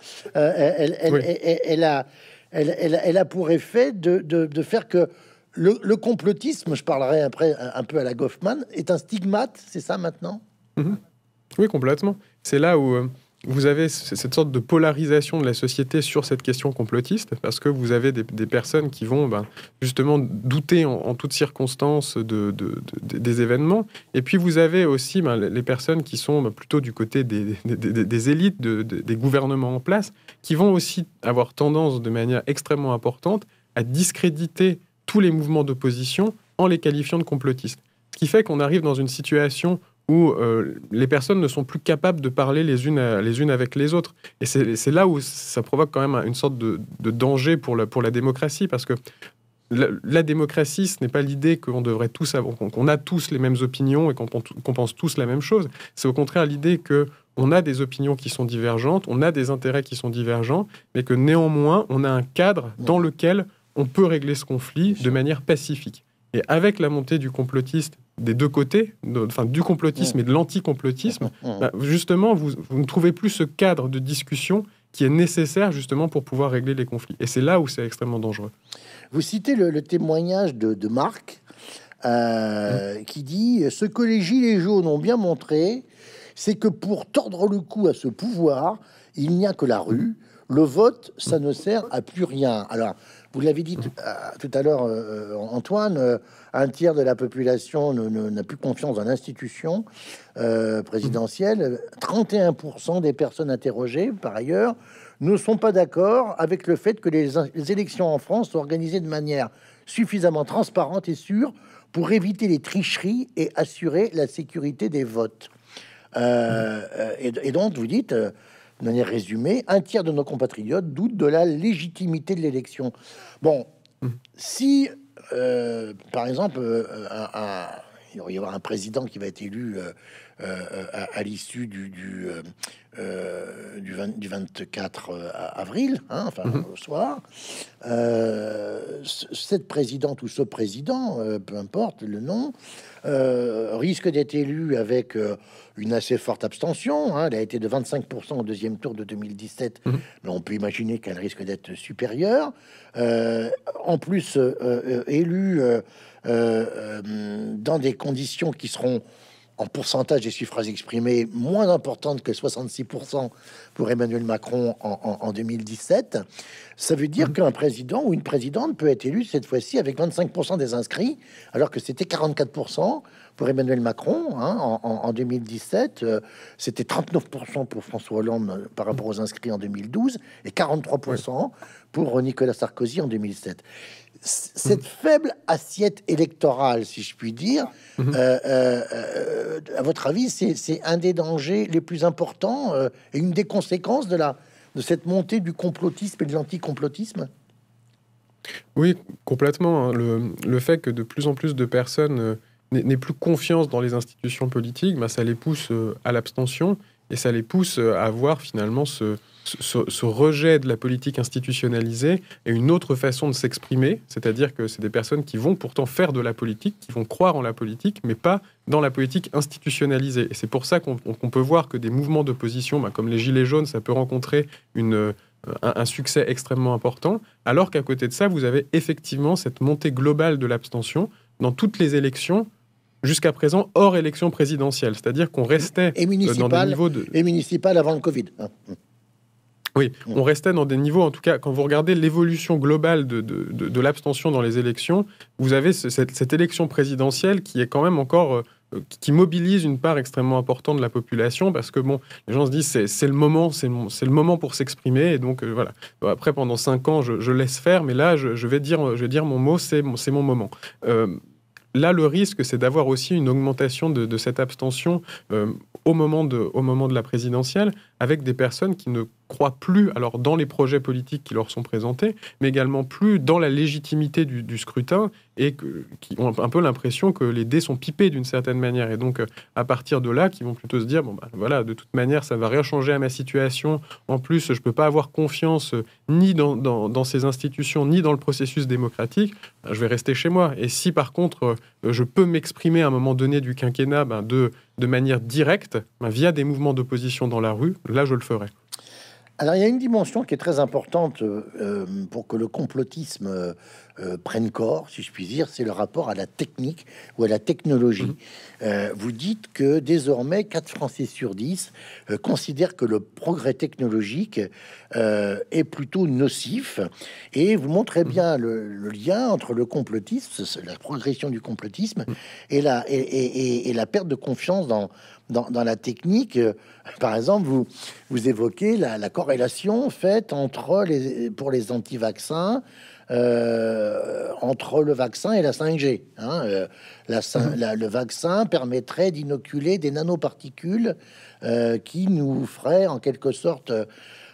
elle, elle, a, pour effet de, faire que le, complotisme, je parlerai après un peu à la Goffman, est un stigmate. C'est ça maintenant. Mhm. Oui, complètement. C'est là où euh, vous avez cette sorte de polarisation de la société sur cette question complotiste, parce que vous avez des, personnes qui vont ben, justement douter en, toutes circonstances des événements, et puis vous avez aussi ben, les personnes qui sont ben, plutôt du côté des, des élites, des gouvernements en place, qui vont aussi avoir tendance de manière extrêmement importante à discréditer tous les mouvements d'opposition en les qualifiant de complotistes. Ce qui fait qu'on arrive dans une situation où euh, les personnes ne sont plus capables de parler les unes, les unes avec les autres. Et c'est là où ça provoque quand même une sorte de, danger pour la, pour la démocratie, parce que la, démocratie, ce n'est pas l'idée qu'on devrait tous qu'on a tous les mêmes opinions et qu'on pense tous la même chose. C'est au contraire l'idée que on a des opinions qui sont divergentes, on a des intérêts qui sont divergents, mais que néanmoins, on a un cadre dans lequel on peut régler ce conflit de manière pacifique. Et avec la montée du complotiste des deux côtés, enfin du complotisme mm. et de l'anticomplotisme, complotisme mm, mm. bah, justement, vous, vous, ne trouvez plus ce cadre de discussion qui est nécessaire justement pour pouvoir régler les conflits. Et c'est là où c'est extrêmement dangereux. Vous citez le, témoignage de, Marc euh, qui dit Ce que les Gilets jaunes ont bien montré, c'est que pour tordre le cou à ce pouvoir, il n'y a que la rue. Le vote, ça ne sert à plus rien. Alors, vous l'avez dit tout à l'heure, euh, euh, Antoine, euh, un tiers de la population n'a plus confiance dans l'institution présidentielle. 31% des personnes interrogées, par ailleurs, ne sont pas d'accord avec le fait que les, élections en France soient organisées de manière suffisamment transparente et sûre pour éviter les tricheries et assurer la sécurité des votes. et, et, donc, vous dites, de manière résumée, un tiers de nos compatriotes doutent de la légitimité de l'élection. Bon, hum. si, euh, par exemple, euh, il y avoir un président qui va être élu euh, euh, euh, à, l'issue du, du, 24 euh, avril, hein, enfin au mhm. soir. cette présidente ou ce président, peu importe le nom, risque d'être élu avec une assez forte abstention. Hein. elle a été de 25% au deuxième tour de 2017, mhm. mais on peut imaginer qu'elle risque d'être supérieure. en plus, élu élue dans des conditions qui seront en pourcentage des suffrages exprimés moins importante que 66% pour Emmanuel Macron en, 2017. Ça veut dire mmh. qu'un président ou une présidente peut être élu cette fois-ci avec 25% des inscrits, alors que c'était 44% pour Emmanuel Macron hein, en, 2017. Euh, c'était 39% pour François Hollande euh, par rapport aux inscrits en 2012 et 43% pour Nicolas Sarkozy en 2007 cette mm. faible assiette électorale, si je puis dire, mm-hmm. euh, euh, euh, à votre avis, c'est un des dangers les plus importants et une des conséquences de, la, de cette montée du complotisme et de l'anticomplotisme Oui, complètement. Hein. Le, fait que de plus en plus de personnes n'aient plus confiance dans les institutions politiques, bah, ça les pousse à l'abstention et ça les pousse à voir finalement ce, ce, rejet de la politique institutionnalisée est une autre façon de s'exprimer, c'est-à-dire que c'est des personnes qui vont pourtant faire de la politique, qui vont croire en la politique, mais pas dans la politique institutionnalisée. Et c'est pour ça qu'on peut voir que des mouvements d'opposition, bah, comme les Gilets jaunes, ça peut rencontrer une, euh, un, succès extrêmement important, alors qu'à côté de ça, vous avez effectivement cette montée globale de l'abstention dans toutes les élections jusqu'à présent hors élection présidentielle, c'est-à-dire qu'on restait et euh, dans des niveaux de... Et municipal avant le Covid. Hein. Oui, on restait dans des niveaux, en tout cas, quand vous regardez l'évolution globale de, l'abstention dans les élections, vous avez cette, élection présidentielle qui est quand même encore euh, euh, qui mobilise une part extrêmement importante de la population parce que bon, les gens se disent c'est le moment, c'est le moment pour s'exprimer et donc euh, voilà. Après pendant cinq ans, je, laisse faire, mais là je, vais dire, je vais dire mon mot, c'est mon, moment. là, le risque, c'est d'avoir aussi une augmentation de, cette abstention au, moment au moment de la présidentielle, avec des personnes qui ne croient plus, alors dans les projets politiques qui leur sont présentés, mais également plus dans la légitimité du, scrutin et qui ont un peu l'impression que les dés sont pipés d'une certaine manière. Et donc, à partir de là, qui vont plutôt se dire bon, ben voilà, de toute manière, ça ne va rien changer à ma situation. En plus, je ne peux pas avoir confiance ni dans, dans, dans, ces institutions, ni dans le processus démocratique. Bah, je vais rester chez moi. Et si par contre, euh, je peux m'exprimer à un moment donné du quinquennat ben, de, manière directe, ben, via des mouvements d'opposition dans la rue, là je le ferai. Alors il y a une dimension qui est très importante euh, euh, pour que le complotisme euh, prenne corps, si je puis dire, c'est le rapport à la technique ou à la technologie. Mmh. vous dites que désormais 4 Français sur 10 considèrent que le progrès technologique est plutôt nocif et vous montrez mmh. bien le, lien entre le complotisme, la progression du complotisme mmh. et, la, et la perte de confiance dans, dans, la technique. Euh, par exemple, vous, vous évoquez la, corrélation faite entre les, pour les anti-vaccins, euh, entre le vaccin et la 5G. Hein, euh, mhm. le vaccin permettrait d'inoculer des nanoparticules qui nous feraient en quelque sorte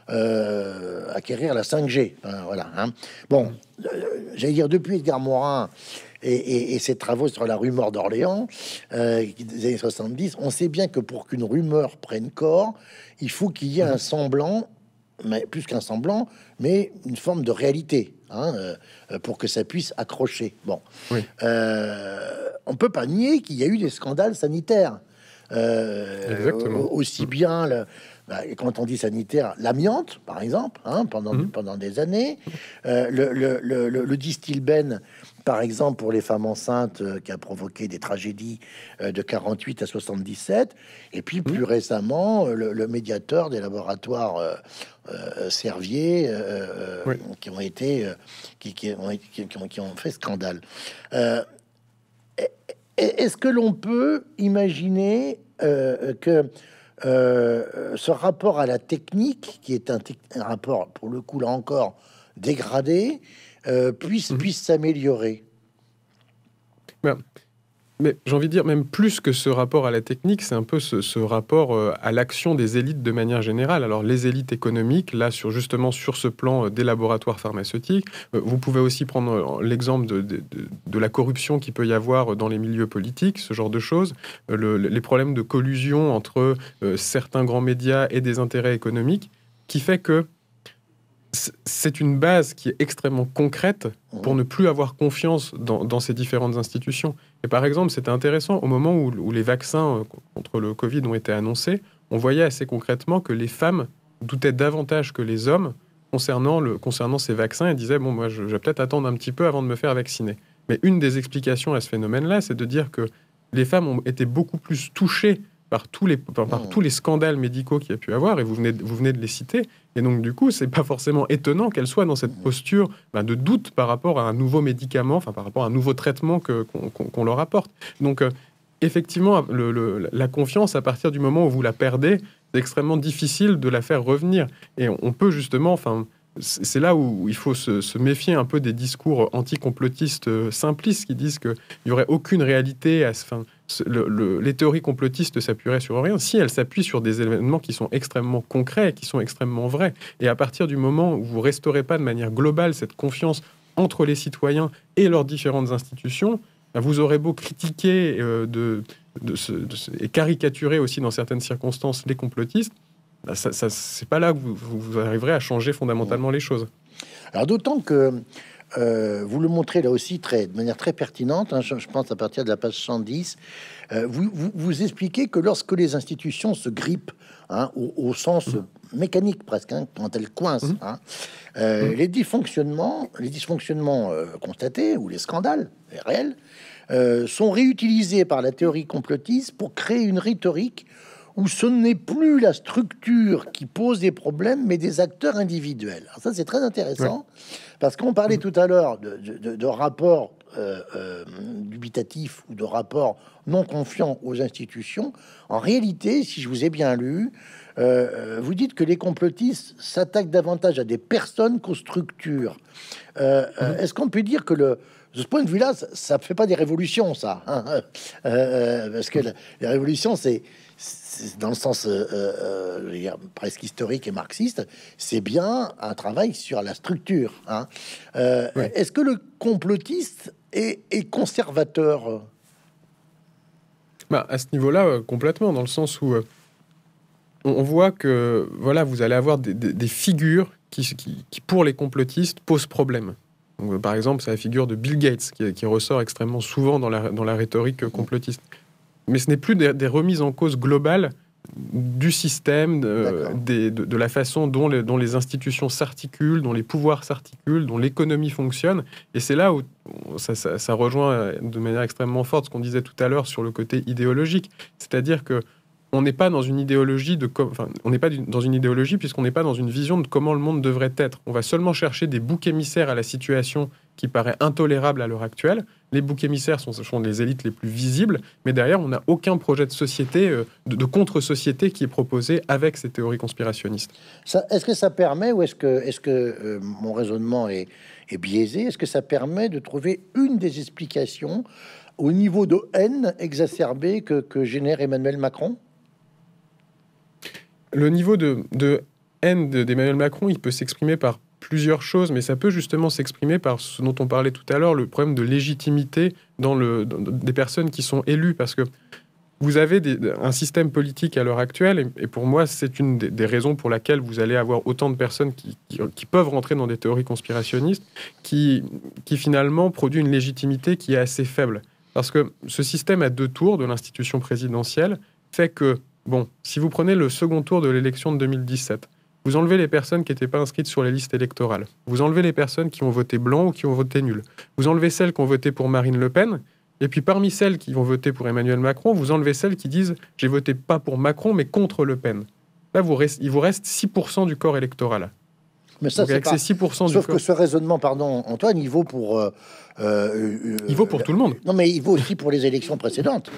acquérir la 5G. Hein, voilà. Hein. Bon, j'allais dire depuis Edgar Morin et, et, ses travaux sur la rumeur d'Orléans euh, des années 70, on sait bien que pour qu'une rumeur prenne corps, il faut qu'il y ait un semblant, mais plus qu'un semblant, mais une forme de réalité. Hein, euh, euh, pour que ça puisse accrocher. Bon, oui. on peut pas nier qu'il y a eu des scandales sanitaires. Aussi mm. bien le, bah, quand on dit sanitaire, l'amiante, par exemple, hein, pendant, mm. pendant des années, le, le, le, distilbène par exemple pour les femmes enceintes euh, qui a provoqué des tragédies euh, de 48 à 77, et puis mmh. plus récemment euh, le, médiateur des laboratoires Servier qui ont été qui, ont, fait scandale. est-ce que l'on peut imaginer que ce rapport à la technique, qui est un, un, rapport, pour le coup, là encore, dégradé, euh, puisse, mhm. puisse s'améliorer. Ben, mais j'ai envie de dire, même plus que ce rapport à la technique, c'est un peu ce, rapport euh, à l'action des élites de manière générale. Alors les élites économiques, là sur justement sur ce plan euh, des laboratoires pharmaceutiques, vous pouvez aussi prendre l'exemple de, la corruption qui peut y avoir dans les milieux politiques, ce genre de choses, les problèmes de collusion entre certains grands médias et des intérêts économiques, qui fait que c'est une base qui est extrêmement concrète pour mm. ne plus avoir confiance dans, ces différentes institutions. Et par exemple, c'était intéressant, au moment où, les vaccins euh, contre le Covid ont été annoncés, on voyait assez concrètement que les femmes doutaient davantage que les hommes concernant, ces vaccins et disaient, bon, moi, je, je vais peut-être attendre un petit peu avant de me faire vacciner. Mais une des explications à ce phénomène-là, c'est de dire que les femmes ont été beaucoup plus touchées par tous les, par, hmm. tous les scandales médicaux qu'il y a pu avoir, et vous venez, de les citer. Et donc, du coup, c'est pas forcément étonnant qu'elle soit dans cette hmm. posture ben, de doute par rapport à un nouveau médicament, enfin, par rapport à un nouveau traitement qu'on leur apporte. Donc, euh, effectivement, la confiance, à partir du moment où vous la perdez, c'est extrêmement difficile de la faire revenir. Et on peut justement, enfin, c'est là où il faut se, méfier un peu des discours anticomplotistes euh, simplistes qui disent qu'il n'y aurait aucune réalité. enfin, les théories complotistes s'appuieraient sur rien. Si elles s'appuient sur des événements qui sont extrêmement concrets, qui sont extrêmement vrais, et à partir du moment où vous restaurez pas de manière globale cette confiance entre les citoyens et leurs différentes institutions, bah, vous aurez beau critiquer euh, et caricaturer aussi dans certaines circonstances les complotistes, bah, ça, c'est pas là que vous, arriverez à changer fondamentalement les choses. Alors d'autant que euh, vous le montrez là aussi très, de manière très pertinente, hein, je, pense à partir de la page 110, euh, vous, expliquez que lorsque les institutions se grippent hein, au, sens mmh. mécanique presque, hein, quand elles coincent, mmh. euh, mmh. les dysfonctionnements, les dysfonctionnements constatés ou les scandales réels sont réutilisés par la théorie complotiste pour créer une rhétorique où ce n'est plus la structure qui pose des problèmes, mais des acteurs individuels. Alors ça, c'est très intéressant, parce qu'on parlait tout à l'heure de, rapports euh, euh, dubitatifs ou de rapports non confiants aux institutions. En réalité, si je vous ai bien lu, euh, vous dites que les complotistes s'attaquent davantage à des personnes qu'aux structures. Mm-hmm. Est-ce qu'on peut dire que le, de ce point de vue-là, ça fait pas des révolutions, ça. Hein parce que les révolutions, c'est dans le sens euh, euh, presque historique et marxiste, c'est bien un travail sur la structure. Hein. Euh, est-ce que le complotiste est, conservateur bah, À ce niveau-là, complètement, dans le sens où on, voit que voilà, vous allez avoir des, figures qui, qui, pour les complotistes, posent problème. par exemple, c'est la figure de Bill Gates qui, ressort extrêmement souvent dans dans la rhétorique complotiste mais ce n'est plus des, remises en cause globales du système, de, la façon dont les, institutions s'articulent, dont les pouvoirs s'articulent, dont l'économie fonctionne. Et c'est là où ça, rejoint de manière extrêmement forte ce qu'on disait tout à l'heure sur le côté idéologique. C'est-à-dire que on n'est pas dans une idéologie de, enfin, on n'est pas dans une idéologie puisqu'on n'est pas dans une vision de comment le monde devrait être. On va seulement chercher des boucs émissaires à la situation qui paraît intolérable à l'heure actuelle. Les boucs émissaires sont, sont, les élites les plus visibles, mais derrière, on n'a aucun projet de société, euh, de, contre-société qui est proposé avec ces théories conspirationnistes. Est-ce que ça permet, ou est-ce que, est que euh, mon raisonnement est, est biaisé, est-ce que ça permet de trouver une des explications au niveau de haine exacerbée que génère Emmanuel Macron le niveau de, de haine d'Emmanuel Macron, il peut s'exprimer par plusieurs choses, mais ça peut justement s'exprimer par ce dont on parlait tout à l'heure, le problème de légitimité dans des personnes qui sont élues, parce que vous avez un système politique à l'heure actuelle, et, pour moi, c'est une des, raisons pour laquelle vous allez avoir autant de personnes qui, peuvent rentrer dans des théories conspirationnistes, qui, qui, finalement produit une légitimité qui est assez faible. Parce que ce système à deux tours de l'institution présidentielle fait que Bon, si vous prenez le second tour de l'élection de 2017, vous enlevez les personnes qui n'étaient pas inscrites sur les listes électorales. Vous enlevez les personnes qui ont voté blanc ou qui ont voté nul. Vous enlevez celles qui ont voté pour Marine Le Pen. Et puis parmi celles qui vont voter pour Emmanuel Macron, vous enlevez celles qui disent j'ai voté pas pour Macron mais contre Le Pen. Là, vous il vous reste 6% du corps électoral. Mais ça, c'est pas... 6 Sauf que ce raisonnement, pardon, Antoine, il vaut pour. Euh, euh, il vaut pour euh, tout le monde. Non, mais il vaut aussi pour les élections précédentes.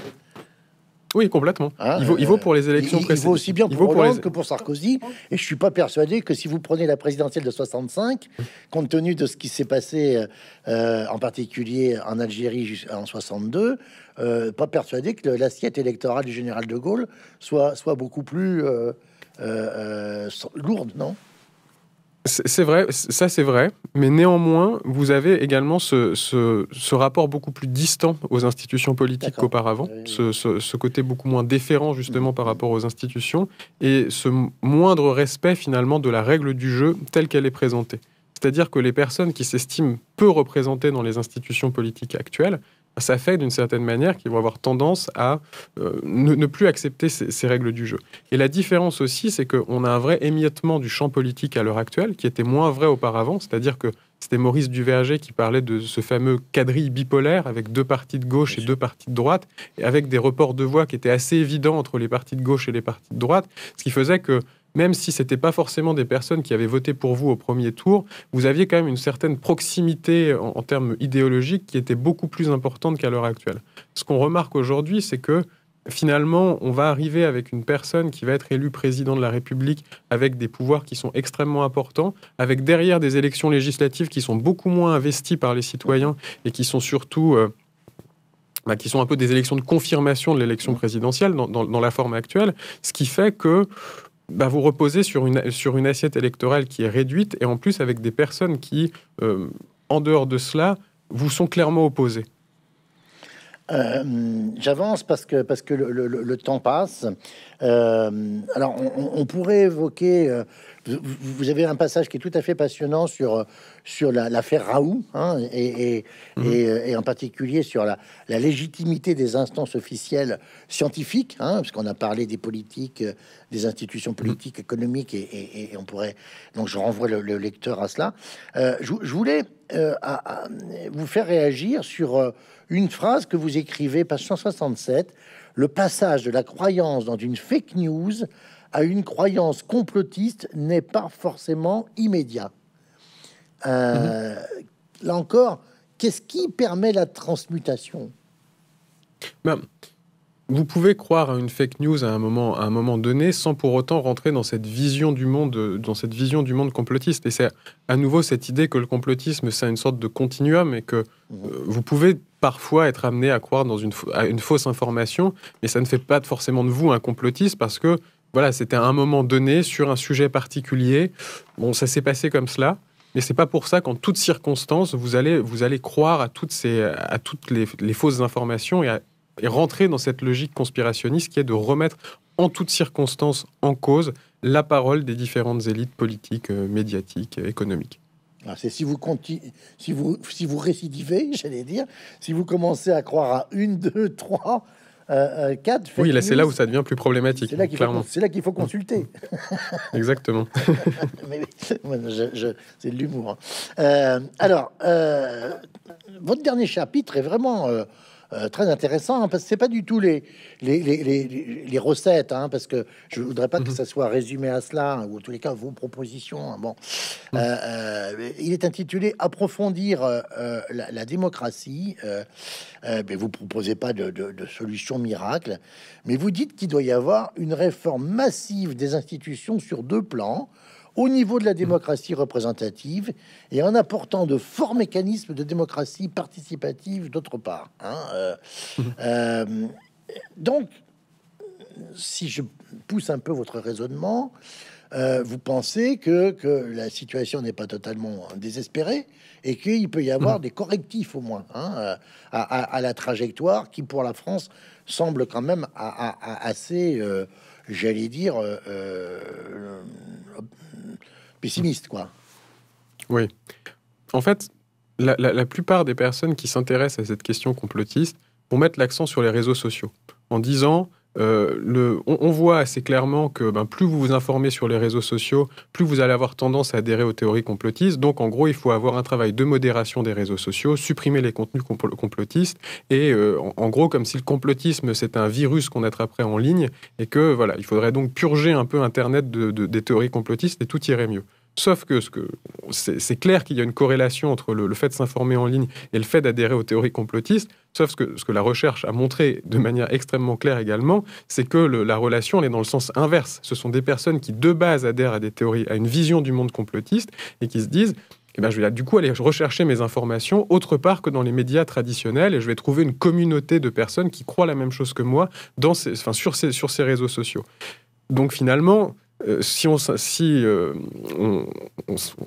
Oui, complètement. Hein, il, vaut, euh, pour les élections présidentielles. — Il aussi bien pour, Hollande que pour Sarkozy. Et je ne suis pas persuadé que si vous prenez la présidentielle de 65, compte tenu de ce qui s'est passé, euh, euh, en particulier en Algérie en 62, pas persuadé que l'assiette électorale du général de Gaulle soit, soit beaucoup plus lourde, non c'est vrai, ça c'est vrai, mais néanmoins, vous avez également ce, rapport beaucoup plus distant aux institutions politiques qu'auparavant, ce, côté beaucoup moins déférent justement par mm-hmm. rapport aux institutions, et ce moindre respect finalement de la règle du jeu telle qu'elle est présentée. C'est-à-dire que les personnes qui s'estiment peu représentées dans les institutions politiques actuelles ça fait d'une certaine manière qu'ils vont avoir tendance à euh, ne, plus accepter ces, règles du jeu. Et la différence aussi, c'est qu'on a un vrai émiettement du champ politique à l'heure actuelle, qui était moins vrai auparavant, c'est-à-dire que c'était Maurice Duverger qui parlait de ce fameux quadrille bipolaire avec deux parties de gauche et deux parties de droite, et avec des reports de voix qui étaient assez évidents entre les parties de gauche et les parties de droite, ce qui faisait que même si ce n'était pas forcément des personnes qui avaient voté pour vous au premier tour, vous aviez quand même une certaine proximité en, termes idéologiques qui était beaucoup plus importante qu'à l'heure actuelle. Ce qu'on remarque aujourd'hui, c'est que finalement, on va arriver avec une personne qui va être élue président de la République avec des pouvoirs qui sont extrêmement importants, avec derrière des élections législatives qui sont beaucoup moins investies par les citoyens et qui sont surtout... Euh, bah, qui sont un peu des élections de confirmation de l'élection présidentielle dans, la forme actuelle, ce qui fait que bah, vous reposez sur une, sur une assiette électorale qui est réduite et en plus avec des personnes qui, euh, en dehors de cela, vous sont clairement opposées. Euh, j'avance parce que, parce que le, temps passe. Euh, alors, on, on, pourrait évoquer vous avez un passage qui est tout à fait passionnant sur, euh, sur l'affaire Raoult, hein, mhm. euh, et, en particulier sur la, légitimité des instances officielles scientifiques, hein, parce qu'on a parlé des politiques, euh, des institutions mhm. politiques, économiques, et, on pourrait... Donc je renvoie le, lecteur à cela. je, voulais vous faire réagir sur une phrase que vous écrivez, page 167, le passage de la croyance dans une fake news à une croyance complotiste n'est pas forcément immédiat. Euh, mm-hmm. Là encore, qu'est-ce qui permet la transmutation Vous pouvez croire à une fake news à un, moment, à un moment donné sans pour autant rentrer dans cette vision du monde, dans cette vision du monde complotiste. Et c'est à nouveau cette idée que le complotisme, c'est une sorte de continuum et que mm-hmm. euh, vous pouvez parfois être amené à croire dans à une fausse information, mais ça ne fait pas forcément de vous un complotiste parce que voilà, c'était à un moment donné sur un sujet particulier. Bon, ça s'est passé comme cela. Mais c'est pas pour ça qu'en toutes circonstances, vous allez, croire à toutes, à toutes les, fausses informations et, rentrer dans cette logique conspirationniste qui est de remettre en toutes circonstances en cause la parole des différentes élites politiques, euh, médiatiques, économiques. C'est si vous récidivez, j'allais dire, si vous commencez à croire à une, deux, trois, euh, euh Oui, là, c'est là où ça devient plus problématique. C'est là qu'il faut, consulter. Exactement. c'est de l'humour. Hein. Euh, alors, euh, votre dernier chapitre est vraiment euh, très intéressant, hein, parce que c'est pas du tout les, les, les, les, recettes, hein, parce que je voudrais pas que mhm. ça soit résumé à cela, hein, ou en tous les cas vos propositions. bon, euh, euh, il est intitulé Approfondir la, démocratie. mais vous proposez pas de, de, de, solution miracle, mais vous dites qu'il doit y avoir une réforme massive des institutions sur deux plans au niveau de la démocratie représentative et en apportant de forts mécanismes de démocratie participative d'autre part. Hein, euh, euh, donc, si je pousse un peu votre raisonnement, euh, vous pensez que, la situation n'est pas totalement désespérée et qu'il peut y avoir des correctifs au moins hein, à, la trajectoire qui, pour la France, semble quand même assez j'allais dire, euh, euh, pessimiste, quoi. Oui. En fait, la, la plupart des personnes qui s'intéressent à cette question complotiste vont mettre l'accent sur les réseaux sociaux en disant euh, on, voit assez clairement que ben, plus vous vous informez sur les réseaux sociaux, plus vous allez avoir tendance à adhérer aux théories complotistes. Donc, en gros, il faut avoir un travail de modération des réseaux sociaux, supprimer les contenus complotistes. Et euh, en, gros, comme si le complotisme, c'est un virus qu'on attraperait en ligne et que, voilà, il faudrait donc purger un peu Internet des théories complotistes et tout irait mieux. Sauf que c'est clair qu'il y a une corrélation entre le, fait de s'informer en ligne et le fait d'adhérer aux théories complotistes. Sauf que ce que la recherche a montré de manière extrêmement claire également, c'est que la relation est dans le sens inverse. Ce sont des personnes qui de base adhèrent à des théories, à une vision du monde complotiste et qui se disent eh bien, je vais du coup aller rechercher mes informations autre part que dans les médias traditionnels et je vais trouver une communauté de personnes qui croient la même chose que moi sur, ces, sur ces réseaux sociaux. Donc finalement, euh, si, on, si euh,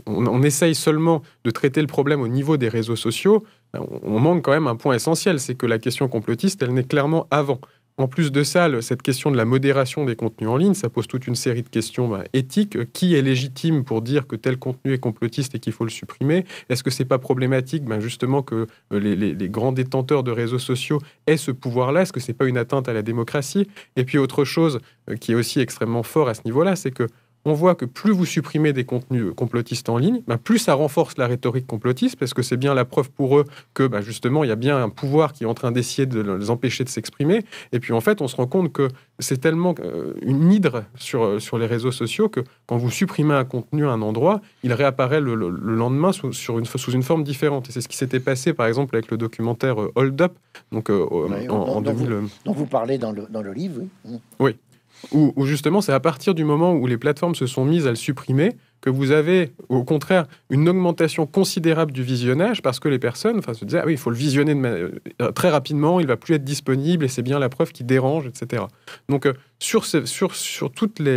on, essaye seulement de traiter le problème au niveau des réseaux sociaux, ben, on, manque quand même un point essentiel, c'est que la question complotiste, elle n'est clairement avant. En plus de ça, cette question de la modération des contenus en ligne, ça pose toute une série de questions bah, éthiques. Qui est légitime pour dire que tel contenu est complotiste et qu'il faut le supprimer Est-ce que n'est pas problématique, bah, justement, que euh, les, grands détenteurs de réseaux sociaux aient ce pouvoir-là Est-ce que n'est pas une atteinte à la démocratie Et puis autre chose euh, qui est aussi extrêmement fort à ce niveau-là, c'est que on voit que plus vous supprimez des contenus euh, complotistes en ligne, bah, plus ça renforce la rhétorique complotiste, parce que c'est bien la preuve pour eux que bah, justement, il y a bien un pouvoir qui est en train d'essayer de les empêcher de s'exprimer. Et puis en fait, on se rend compte que c'est tellement euh, une hydre sur, euh, sur les réseaux sociaux que quand vous supprimez un contenu à un endroit, il réapparaît le, lendemain sous, sur une, sous une forme différente. Et c'est ce qui s'était passé, par exemple, avec le documentaire Hold Up, donc, en, dont vous parlez dans le, dans le livre. Oui. oui. Ou justement c'est à partir du moment où les plateformes se sont mises à le supprimer que vous avez au contraire une augmentation considérable du visionnage parce que les personnes enfin, se disaient ah oui, il faut le visionner euh, très rapidement, il va plus être disponible et c'est bien la preuve qui dérange, etc. Donc euh, sur, sur, toutes toute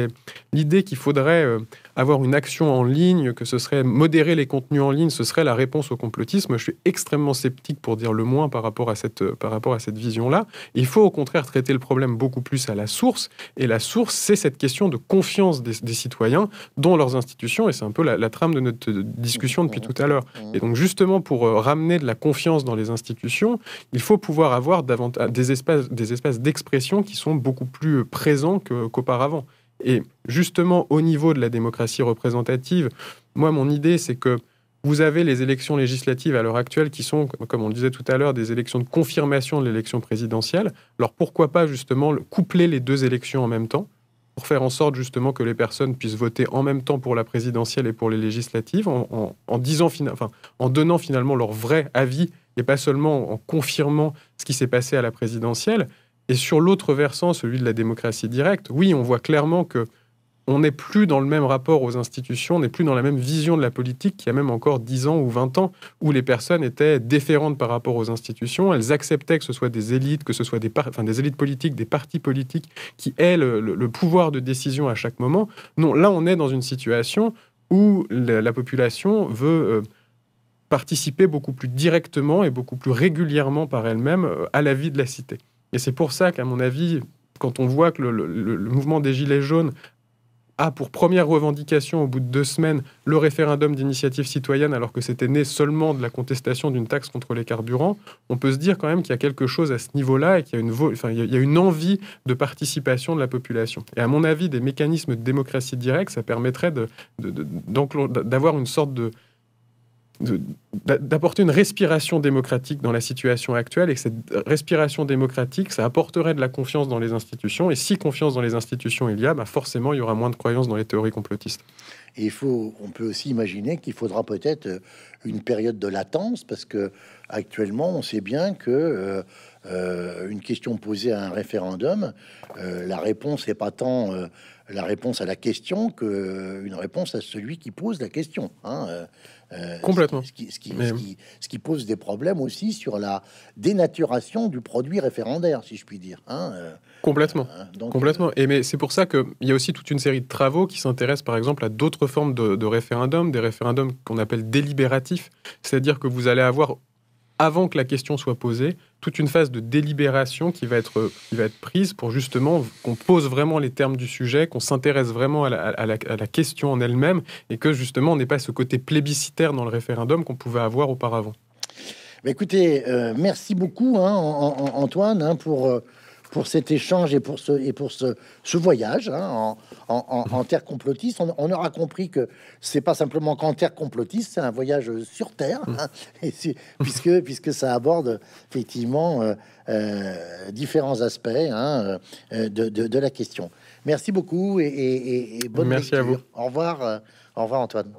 l'idée qu'il faudrait euh, avoir une action en ligne, que ce serait modérer les contenus en ligne, ce serait la réponse au complotisme. Je suis extrêmement sceptique pour dire le moins par rapport à cette, euh, par rapport à cette vision-là. Il faut au contraire traiter le problème beaucoup plus à la source. Et la source, c'est cette question de confiance des, citoyens dans leurs institutions. Et c'est un peu la, trame de notre euh, discussion depuis tout à l'heure. Et donc justement, pour ramener de la confiance dans les institutions, il faut pouvoir avoir des espaces des espaces d'expression qui sont beaucoup plus présents qu'auparavant. Et justement, au niveau de la démocratie représentative, moi, mon idée, c'est que vous avez les élections législatives à l'heure actuelle qui sont, comme on le disait tout à l'heure, des élections de confirmation de l'élection présidentielle. Alors pourquoi pas justement coupler les deux élections en même temps pour faire en sorte justement que les personnes puissent voter en même temps pour la présidentielle et pour les législatives, en, disant, en donnant finalement leur vrai avis et pas seulement en confirmant ce qui s'est passé à la présidentielle. Et sur l'autre versant, celui de la démocratie directe, oui, on voit clairement que on n'est plus dans le même rapport aux institutions, on n'est plus dans la même vision de la politique qu'il y a même encore 10 ans ou 20 ans, où les personnes étaient déférentes par rapport aux institutions, elles acceptaient que ce soit des élites, que ce soit des, des élites politiques, des partis politiques, qui aient le, pouvoir de décision à chaque moment. Non, là, on est dans une situation où la, population veut... Euh, participer beaucoup plus directement et beaucoup plus régulièrement par elle-même euh, à la vie de la cité. Et c'est pour ça qu'à mon avis, quand on voit que le, mouvement des Gilets jaunes a pour première revendication, au bout de deux semaines, le référendum d'initiative citoyenne, alors que c'était né seulement de la contestation d'une taxe contre les carburants, on peut se dire quand même qu'il y a quelque chose à ce niveau-là et qu'il y, a une il y une envie de participation de la population. Et à mon avis, des mécanismes de démocratie directe, ça permettrait d'avoir une sorte de d'apporter une respiration démocratique dans la situation actuelle et que cette respiration démocratique, ça apporterait de la confiance dans les institutions. Et si confiance dans les institutions il y a, bah, forcément, il y aura moins de croyances dans les théories complotistes. Et il faut, on peut aussi imaginer qu'il faudra peut-être euh, une période de latence parce que actuellement, on sait bien que euh, euh, une question posée à un référendum, la réponse n'est pas tant la réponse à la question que une réponse à celui qui pose la question. Hein, euh, Complètement. Ce qui, qui, ce, qui, pose des problèmes aussi sur la dénaturation du produit référendaire, si je puis dire. Hein, euh, Complètement. Hein, donc, Complètement. Euh, Et mais c'est pour ça qu'il y a aussi toute une série de travaux qui s'intéressent, par exemple, à d'autres formes de, de référendums, des référendums qu'on appelle délibératifs, c'est-à-dire que vous allez avoir avant que la question soit posée, toute une phase de délibération qui va être, qui va être prise pour justement qu'on pose vraiment les termes du sujet, qu'on s'intéresse vraiment à la, question en elle-même et que justement on n'ait pas ce côté plébiscitaire dans le référendum qu'on pouvait avoir auparavant. Bah, écoutez, euh, merci beaucoup hein, Antoine hein, pour... Euh, pour cet échange et pour ce, et pour ce, ce voyage hein, en, en, en, terre complotiste. On, aura compris que c'est pas simplement qu'en terre complotiste, c'est un voyage sur terre, mmh. hein, et puisque, puisque ça aborde effectivement euh, euh, différents aspects hein, euh, de, de, la question. Merci beaucoup et, et, et bonne Merci à vous. Au revoir, au revoir Antoine.